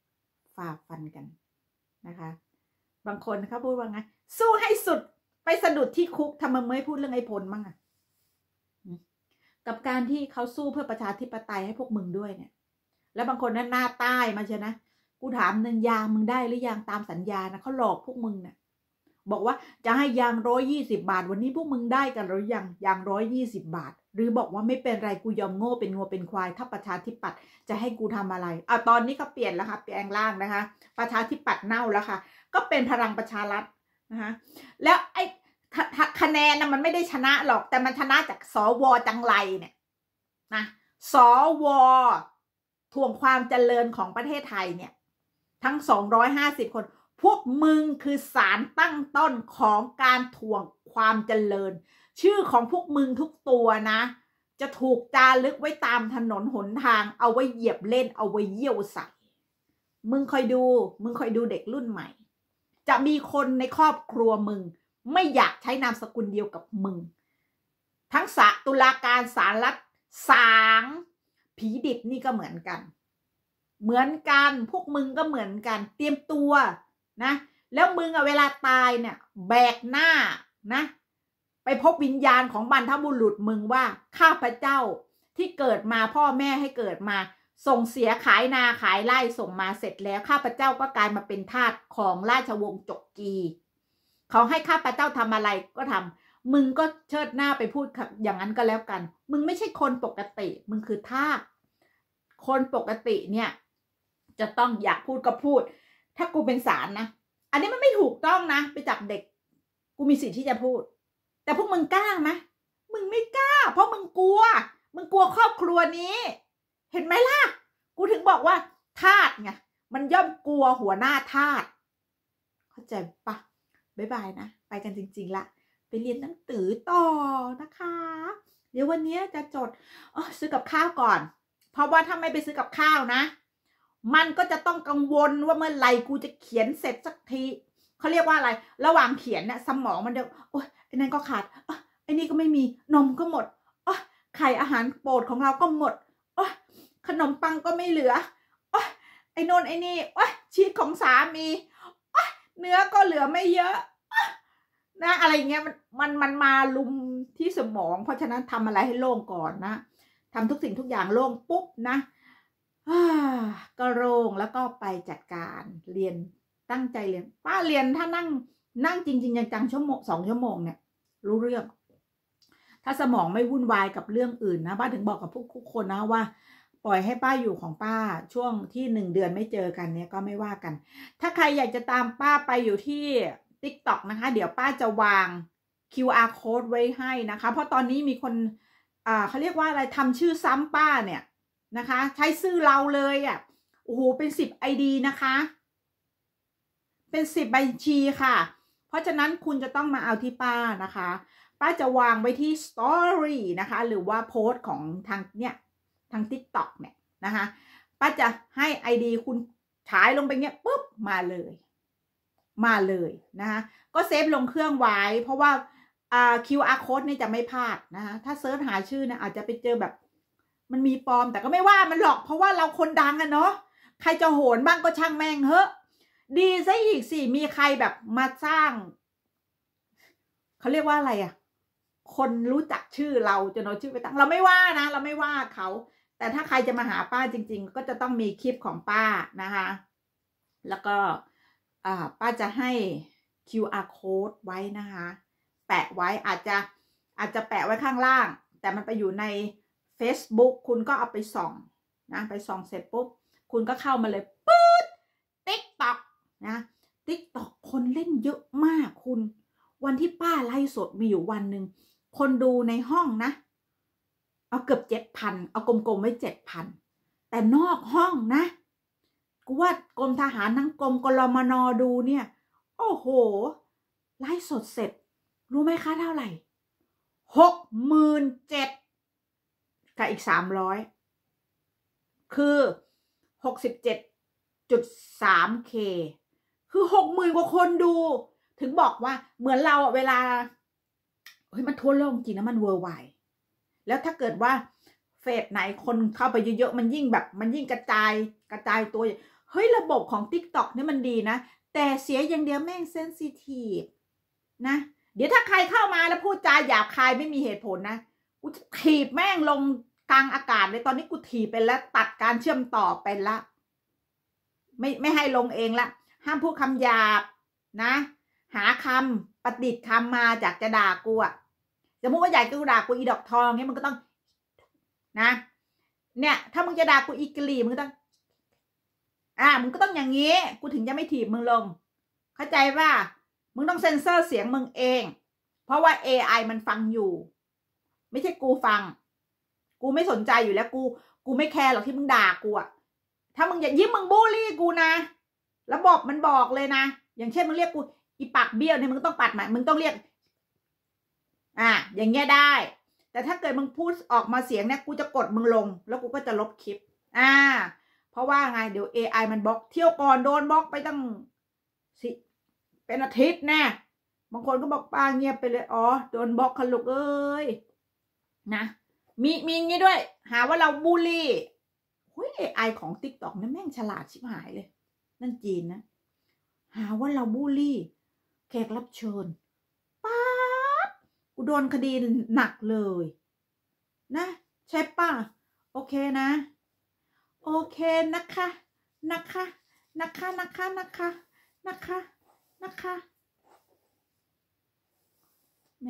ฝ่าฟันกันนะคะ บางคนเขาพูดว่าไง สู้ให้สุดไปสะดุดที่คุกทำไมไม่พูดเรื่องไอ้พลมั่งอะ กับการที่เขาสู้เพื่อประชาธิปไตยให้พวกมึงด้วยเนี่ย แล้วบางคนนั้นหน้าใต้มาเช่ยนะกูถามนึงยางมึงได้หรือยังตามสัญญานะเขาหลอกพวกมึงนะ่ะบอกว่าจะให้ยางร้อยยี่สิบาท วันนี้พวกมึงได้กันหรือยังยางร้อยยี่สิบาท หรือบอกว่าไม่เป็นไรกูยอมโง่เป็นงัวเป็นควาย ถ้าประชาธิปัตย์จะให้กูทำอะไรอ่ะตอนนี้ก็เปลี่ยนแล้วค่ะแปลงร่างนะคะ ประชาธิปัตย์เน่าแล้วค่ะก็เป็นพลังประชารัฐนะคะแล้วไอ้คะแนนน่ะมันไม่ได้ชนะหรอก แต่มันชนะจากสวจังไรเนี่ยนะสวทวงความเจริญของประเทศไทยเนี่ยทั้ง 250 คน พวกมึงคือสารตั้งต้นของการถ่วงความเจริญ ชื่อของพวกมึงทุกตัวนะ จะถูกจารึกไว้ตามถนนหนทาง เอาไว้เหยียบเล่น เอาไว้เยี่ยวใส่มึงคอยดู มึงคอยดูเด็กรุ่นใหม่ จะมีคนในครอบครัวมึง ไม่อยากใช้นามสกุลเดียวกับมึง ทั้งสะตุลาการสารรัฐสาง ผีดิบนี่ก็เหมือนกันเหมือนกันพวกมึงก็เหมือนกัน เตรียมตัวนะ แล้วมึงอะเวลาตายเนี่ย แบกหน้านะ ไปพบวิญญาณของบรรทบุรุษมึงว่า ข้าพเจ้าที่เกิดมาพ่อแม่ให้เกิดมาส่งเสียขายนาขายไร่ส่งมาเสร็จแล้วข้าพเจ้าก็กลายมาเป็นทาสของราชวงศ์จกกีเขาให้ข้าพเจ้าทำอะไรก็ทำ มึงก็เชิดหน้าไปพูดอย่างนั้นก็แล้วกัน มึงไม่ใช่คนปกติ มึงคือทาสคนปกติเนี่ยจะต้องอยากพูดก็พูด ถ้ากูเป็นสารนะ อันนี้มันไม่ถูกต้องนะ ไปจับเด็ก กูมีสิทธิ์ที่จะพูด แต่พวกมึงกล้าไหมมึงไม่กล้า เพราะมึงกลัว มึงกลัวครอบครัวนี้ เห็นไหมล่ะ กูถึงบอกว่า ทาตไง มันย่อมกลัวหัวหน้าทาตเข้าใจปะบ๊ายบายนะ ไปกันจริงๆละ ไปเรียนหนังสือต่อนะคะ เดี๋ยววันนี้จะจดซื้อกับข้าวก่อน เพราะว่าถ้าไม่ไปซื้อกับข้าวนะมันก็จะต้องกังวลว่าเมื่อไหร่กูจะเขียนเสร็จสักที เขาเรียกว่าอะไร ระหว่างเขียนเนี่ยสมองมันเยวโอ้ยไอ้นั่นก็ขาดอ๋อไอ้นี่ก็ไม่มี นมก็หมดอ๋อไข่อาหารโปรดของเราก็หมดอ๋อขนมปังก็ไม่เหลืออ๋อไอ้นนไอ้นี่อ๋อชีสของสามีอ๋อเนื้อก็เหลือไม่เยอะ นะอะไรเงี้ยมันมันมันมาลุมที่สมอง เพราะฉะนั้นทำอะไรให้โล่งก่อนนะทำทุกสิ่งทุกอย่างโล่งปุ๊บนะก็โรงแล้วก็ไปจัดการเรียนตั้งใจเรียน ป้าเรียนถ้านั่งนั่งจริงๆจังชั่วโมงสองชั่วโมงเนี่ยรู้เรื่องถ้าสมองไม่วุ่นวายกับเรื่องอื่นนะ ป้าถึงบอกกับพวกทุกคนนะว่า ปล่อยให้ป้าอยู่ของป้า ช่วงที่หนึ่งเดือนไม่เจอกันเนี่ยก็ไม่ว่ากัน ถ้าใครอยากจะตามป้าไปอยู่ที่ t ิ k กต็อกนะคะเดี๋ยวป้าจะวาง QR code ไว้ให้นะคะ เพราะตอนนี้มีคนอ่าเขาเรียกว่าอะไรทำชื่อซ้ำป้าเนี่ยนะคะใช้ซื่อเราเลยอะ่ะโอ้โหเป็นสิบไอดีนะคะ เป็นสิบบัญชีค่ะ เพราะฉะนั้นคุณจะต้องมาเอาที่ป้านะคะ ป้าจะวางไว้ที่สตอรี่นะคะ หรือว่าโพสต์ของทางเนี่ย ทาง t ิ k t o k เนี่ยนะคะป้าจะให้ไอดีคุณฉายลงไปเนี้ยปุ๊บมาเลย มาเลยนะคะ ก็เซฟลงเครื่องไว้ เพราะว่า QR code เนี่ยจะไม่พลาดนะคะ ถ้าเซิร์ชหาชื่อเนี่ย อาจจะไปเจอแบบมันมีปลอมแต่ก็ไม่ว่ามันหรอกเพราะว่าเราคนดังอะเนาะใครจะโหนบ้างก็ช่างแม่งเฮะดีซะอีกสิมีใครแบบมาสร้างเขาเรียกว่าอะไรอะคนรู้จักชื่อเราจนเอาชื่อไปตั้งเราไม่ว่านะ เราไม่ว่าเขา แต่ถ้าใครจะมาหาป้าจริง ๆ ก็จะต้องมีคลิปของป้านะคะ แล้วก็ป้าจะให้ QR code ไว้นะคะ แปะไว้อาจจะอาจจะแปะไว้ข้างล่าง แต่มันไปอยู่ใน Facebook คุณก็เอาไปส่องนะไปส่องเสร็จปุ๊บ คุณก็เข้ามาเลย ปื๊ดติ๊กต็อกนะติ๊กต็อกคนเล่นเยอะมากคุณ วันที่ป้าไลฟ์สดมีอยู่วันหนึ่งคนดูในห้องนะ เอาเกือบเจ็ดพันเอากลมๆไว้เจ็ดพันแต่นอกห้องนะกูว่ากรมทหารทั้งกรมกรมนดูเนี่ย โอ้โห ไลฟ์สดเสร็จ รู้ไหมคะเท่าไหร่หกหมื่นเจ็ดกับอีกสามร้อยคือหกสิบเจ็ดจุดสามเคคือหกหมื่นกว่าคนดู ถึงบอกว่าเหมือนเราเวลาเฮ้ยมันทั่วโลกจริงนะ มันเวอร์ไวแล้วถ้าเกิดว่าเฟสไหนคนเข้าไปเยอะๆ มันยิ่งแบบมันยิ่งกระจายกระจายตัว เฮ้ยระบบของ Tik t o อกนี่มันดีนะ แต่เสียอย่างเดียวแม่งเซนซิทีฟนะ เดี๋ยวถ้าใครเข้ามาแล้วพูดจาหยาบคายไม่มีเหตุผลนะกูจะถีบแม่งลงกลางอากาศเลยตอนนี้กูถีบไปแล้วตัดการเชื่อมต่อไปละไม่ไม่ให้ลงเองละ ห้ามพูดคำหยาบนะ หาคำประดิษฐ์คำมาจากจะด่ากูอะจะพูดว่าใหญ่กูด่ากูอีดอกทองเนี้ยมันก็ต้อง นะ เนี่ยถ้ามึงจะด่ากู อีกลีมึงก็ต้องอ่ามึงก็ต้องอย่างนี้กูถึงจะไม่ถีบมึงลง เข้าใจว่ามึงต้องเซ็นเซอร์เสียงมึงเอง เพราะว่า AI มันฟังอยู่ไม่ใช่กูฟัง กูไม่สนใจอยู่แล้วกู กูไม่แคร์หรอกที่มึงด่ากูอะถ้ามึงอย่ากยิ้มมึงบูลลี่กูนะระบบมันบอกเลยนะ อย่างเช่นมึงเรียกกูอีปากเบี้ยวเนี่ยมึงต้องปัดหมายมึงต้องเรียก อ่ะอย่างเงี้ยได้ แต่ถ้าเกิดมึงพูดออกมาเสียงเนี่ยกูจะกดมึงลง แล้วกูก็จะลบคลิป อ่า เพราะว่าไงเดี๋ยว AI มันบล็อกเที่ยวก่อนโดนบล็อกไปตั้งสิ เป็นอาทิตย์แนะ่บางคนก็บอกป้าเงียบไปเลยอ๋อโดนบล็อกขลุกเอ้ยนะมีมีงี้ด้วยหาว่าเราบูลลี่หุ้ยไอของติ๊กต็อกนั่นแม่งฉลาดชิบหายเลย นั่นจีนนะ หาว่าเราบูลลี่ แขกรับเชิญป๊าบกูโดนคดีหนักเลยนะใช่ป่ะโอเคนะโอเคนะคะนะคะนะคะนะคะนะคะนะคะนะคะแหม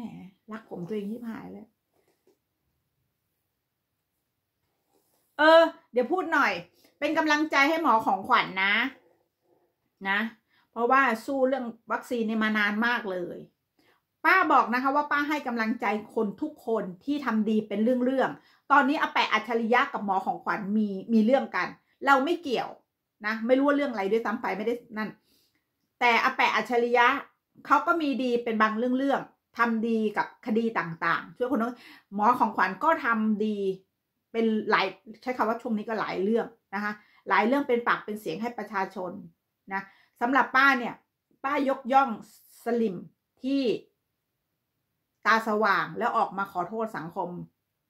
รักผมตัวเองที่หายเลยเออเดี๋ยวพูดหน่อย เป็นกำลังใจให้หมอของขวัญนนะ นะ เพราะว่าสู้เรื่องวัคซีนนี่มานานมากเลย ป้าบอกนะคะ ว่าป้าให้กำลังใจคนทุกคนที่ทำดีเป็นเรื่องๆตอนนี้อาแปะอัจฉริยะกับหมอของขวัญมีมีเรื่องกัน เราไม่เกี่ยว นะไม่รู้เรื่องอะไรด้วยซ้ำไปไม่ได้นั่นแต่อาแปะอัจฉริยะเขาก็มีดีเป็นบางเรื่องๆทำดีกับคดีต่างๆช่วยคนนู้นหมอของขวัญก็ทำดีเป็นหลายใช้คำว่าช่วงนี้ก็หลายเรื่องนะคะหลายเรื่องเป็นปากเป็นเสียงให้ประชาชนนะสำหรับป้าเนี่ย ป้ายกย่องสลิมที่ตาสว่างแล้วออกมาขอโทษสังคม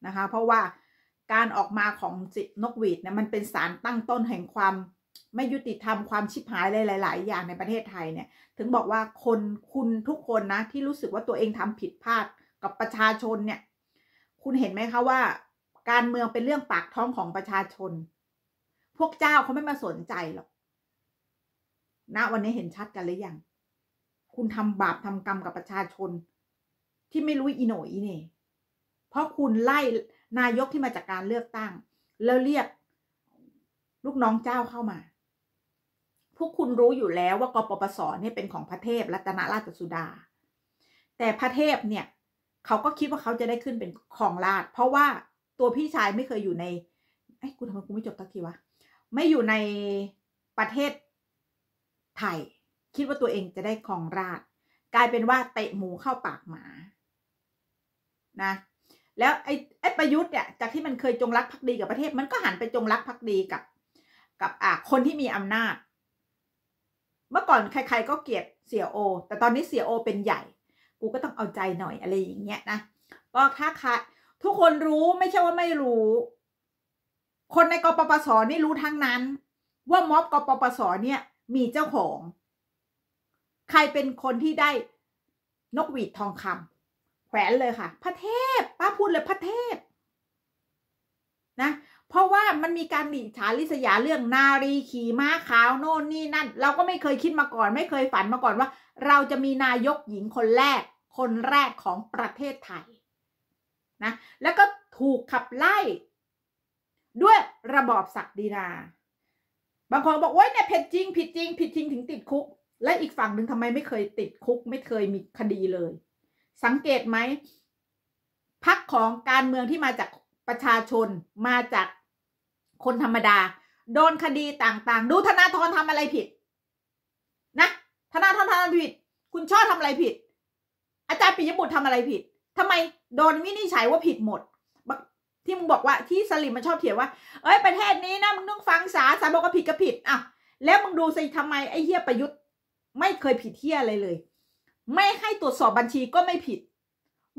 นะคะเพราะว่าการออกมาของินกหวีดเนี่ยมันเป็นสารตั้งต้นแห่งความไม่ยุติธรรมความชิบหายหลายๆอย่างในประเทศไทยเนี่ย ถึงบอกว่าคนคุณทุกคนนะที่รู้สึกว่าตัวเองทำผิดพลาดกับประชาชนเนี่ยคุณเห็นไหมคะว่าการเมืองเป็นเรื่องปากท้องของประชาชน พวกเจ้าเขาไม่มาสนใจหรอก นะ วันนี้เห็นชัดกันหรือยัง คุณทำบาปทำกรรมกับประชาชน ที่ไม่รู้อีโหนอีเน่เพราะคุณไล่นายกที่มาจากการเลือกตั้ง แล้วเรียกลูกน้องเจ้าเข้ามา พวกคุณรู้อยู่แล้วว่ากปปสเนี่ยเป็นของพระเทพรัตนราชสุดา แต่พระเทพเนี่ยเขาก็คิดว่าเขาจะได้ขึ้นเป็นของราช เพราะว่าตัวพี่ชายไม่เคยอยู่ในไอ้กูทำไมกูไม่จบตะกี้วะไม่อยู่ในประเทศไทยคิดว่าตัวเองจะได้ครองราช กลายเป็นว่าเตะหมูเข้าปากหมา นะ แล้วไอ้ไอ้ประยุทธ์เนี่ยจากที่มันเคยจงรักภักดีกับประเทศมันก็หันไป จงรักภักดีกับ กับอ่ะคนที่มีอำนาจ เมื่อก่อนใคร ๆ ก็เกลียดเสียโอ แต่ตอนนี้เสียโอ เป็นใหญ่ กูก็ต้องเอาใจหน่อยอะไรอย่างเงี้ยนะก็ถ้าทุกคนรู้ไม่ใช่ว่าไม่รู้ คนในกปปส นี่รู้ทั้งนั้น ว่าม็อบกปปส เนี่ย มีเจ้าของใครเป็นคนที่ได้นกหวีดทองคำแขวนเลยค่ะพระเทพป้าพูดเลยพระเทพนะ เพราะว่ามันมีการดิฉาลิษยาเรื่องนารีขี่ม้าขาวโน่นนี่นั่นเราก็ไม่เคยคิดมาก่อน ไม่เคยฝันมาก่อนว่า เราจะมีนายกหญิงคนแรก คนแรกของประเทศไทยนะแล้วก็ถูกขับไล่ ด้วยระบอบศักดินา บางคนบอกว่าเนี่ยเพจจริง ผิดจริง ผิดจริง ถึงติดคุก และอีกฝั่งหนึ่งทำไมไม่เคยติดคุก ไม่เคยมีคดีเลย สังเกตไหม พักของการเมืองที่มาจากประชาชนมาจากคนธรรมดา โดนคดีต่างๆดูธนาธรทำอะไรผิด นะ ธนาธรทำอะไรผิดคุณช่อทำอะไรผิด อาจารย์ปิยบุตรทำอะไรผิดทำไม โดนวินิจฉัยว่าผิดหมดที่มึงบอกว่าที่สลิมมันชอบเถียงว่า เอ้ยประเทศนี้นะมึงต้องฟังสาสาบอกว่าผิดก็ผิด อ่ะ แล้วมึงดูสิทำไม ไอ้เฮียประยุทธ์ ไม่เคยผิดเฮียอะไรเลย ไม่ให้ตรวจสอบบัญชีก็ไม่ผิด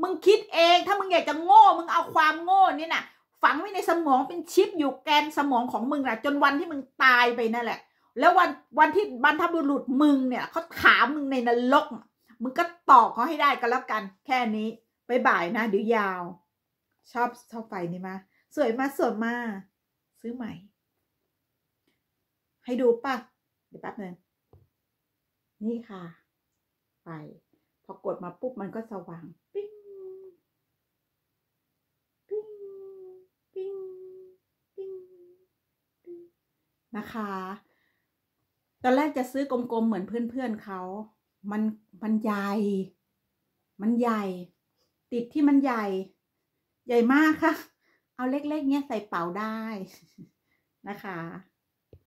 มึงคิดเอง ถ้ามึงอยากจะโง่ มึงเอาความโง่นี่นะ่ะ ฝังไว้ในสมองเป็นชิปอยู่แกนสมองของมึงนะจนวันที่มึงตายไปนั่นแหละ แล้ววันวันที่บรรทบุรุษมึงเนี่ยเขาถามมึงในนรก มึงก็ตอบเขาให้ได้ก็แล้วกัน แค่นี้ไปบ่ายนะเดี๋ยวยาว ชอบ ชอบ ไฟ นี่มา สวยมาสวยมา ซื้อใหม่ ให้ดูป่ะ เดี๋ยวแป๊บนึง นี่ค่ะไฟพอกดมาปุ๊บมันก็สว่างปิ้งปิ้งปิ้งปิ้งนะคะ ตอนแรกจะซื้อกลมๆเหมือนเพื่อนๆเขา มัน มันใหญ่ มันใหญ่ติดที่มันใหญ่ ใหญ่มากค่ะ เอาเล็ก ๆเนี้ย ใส่เป๋าได้นะคะ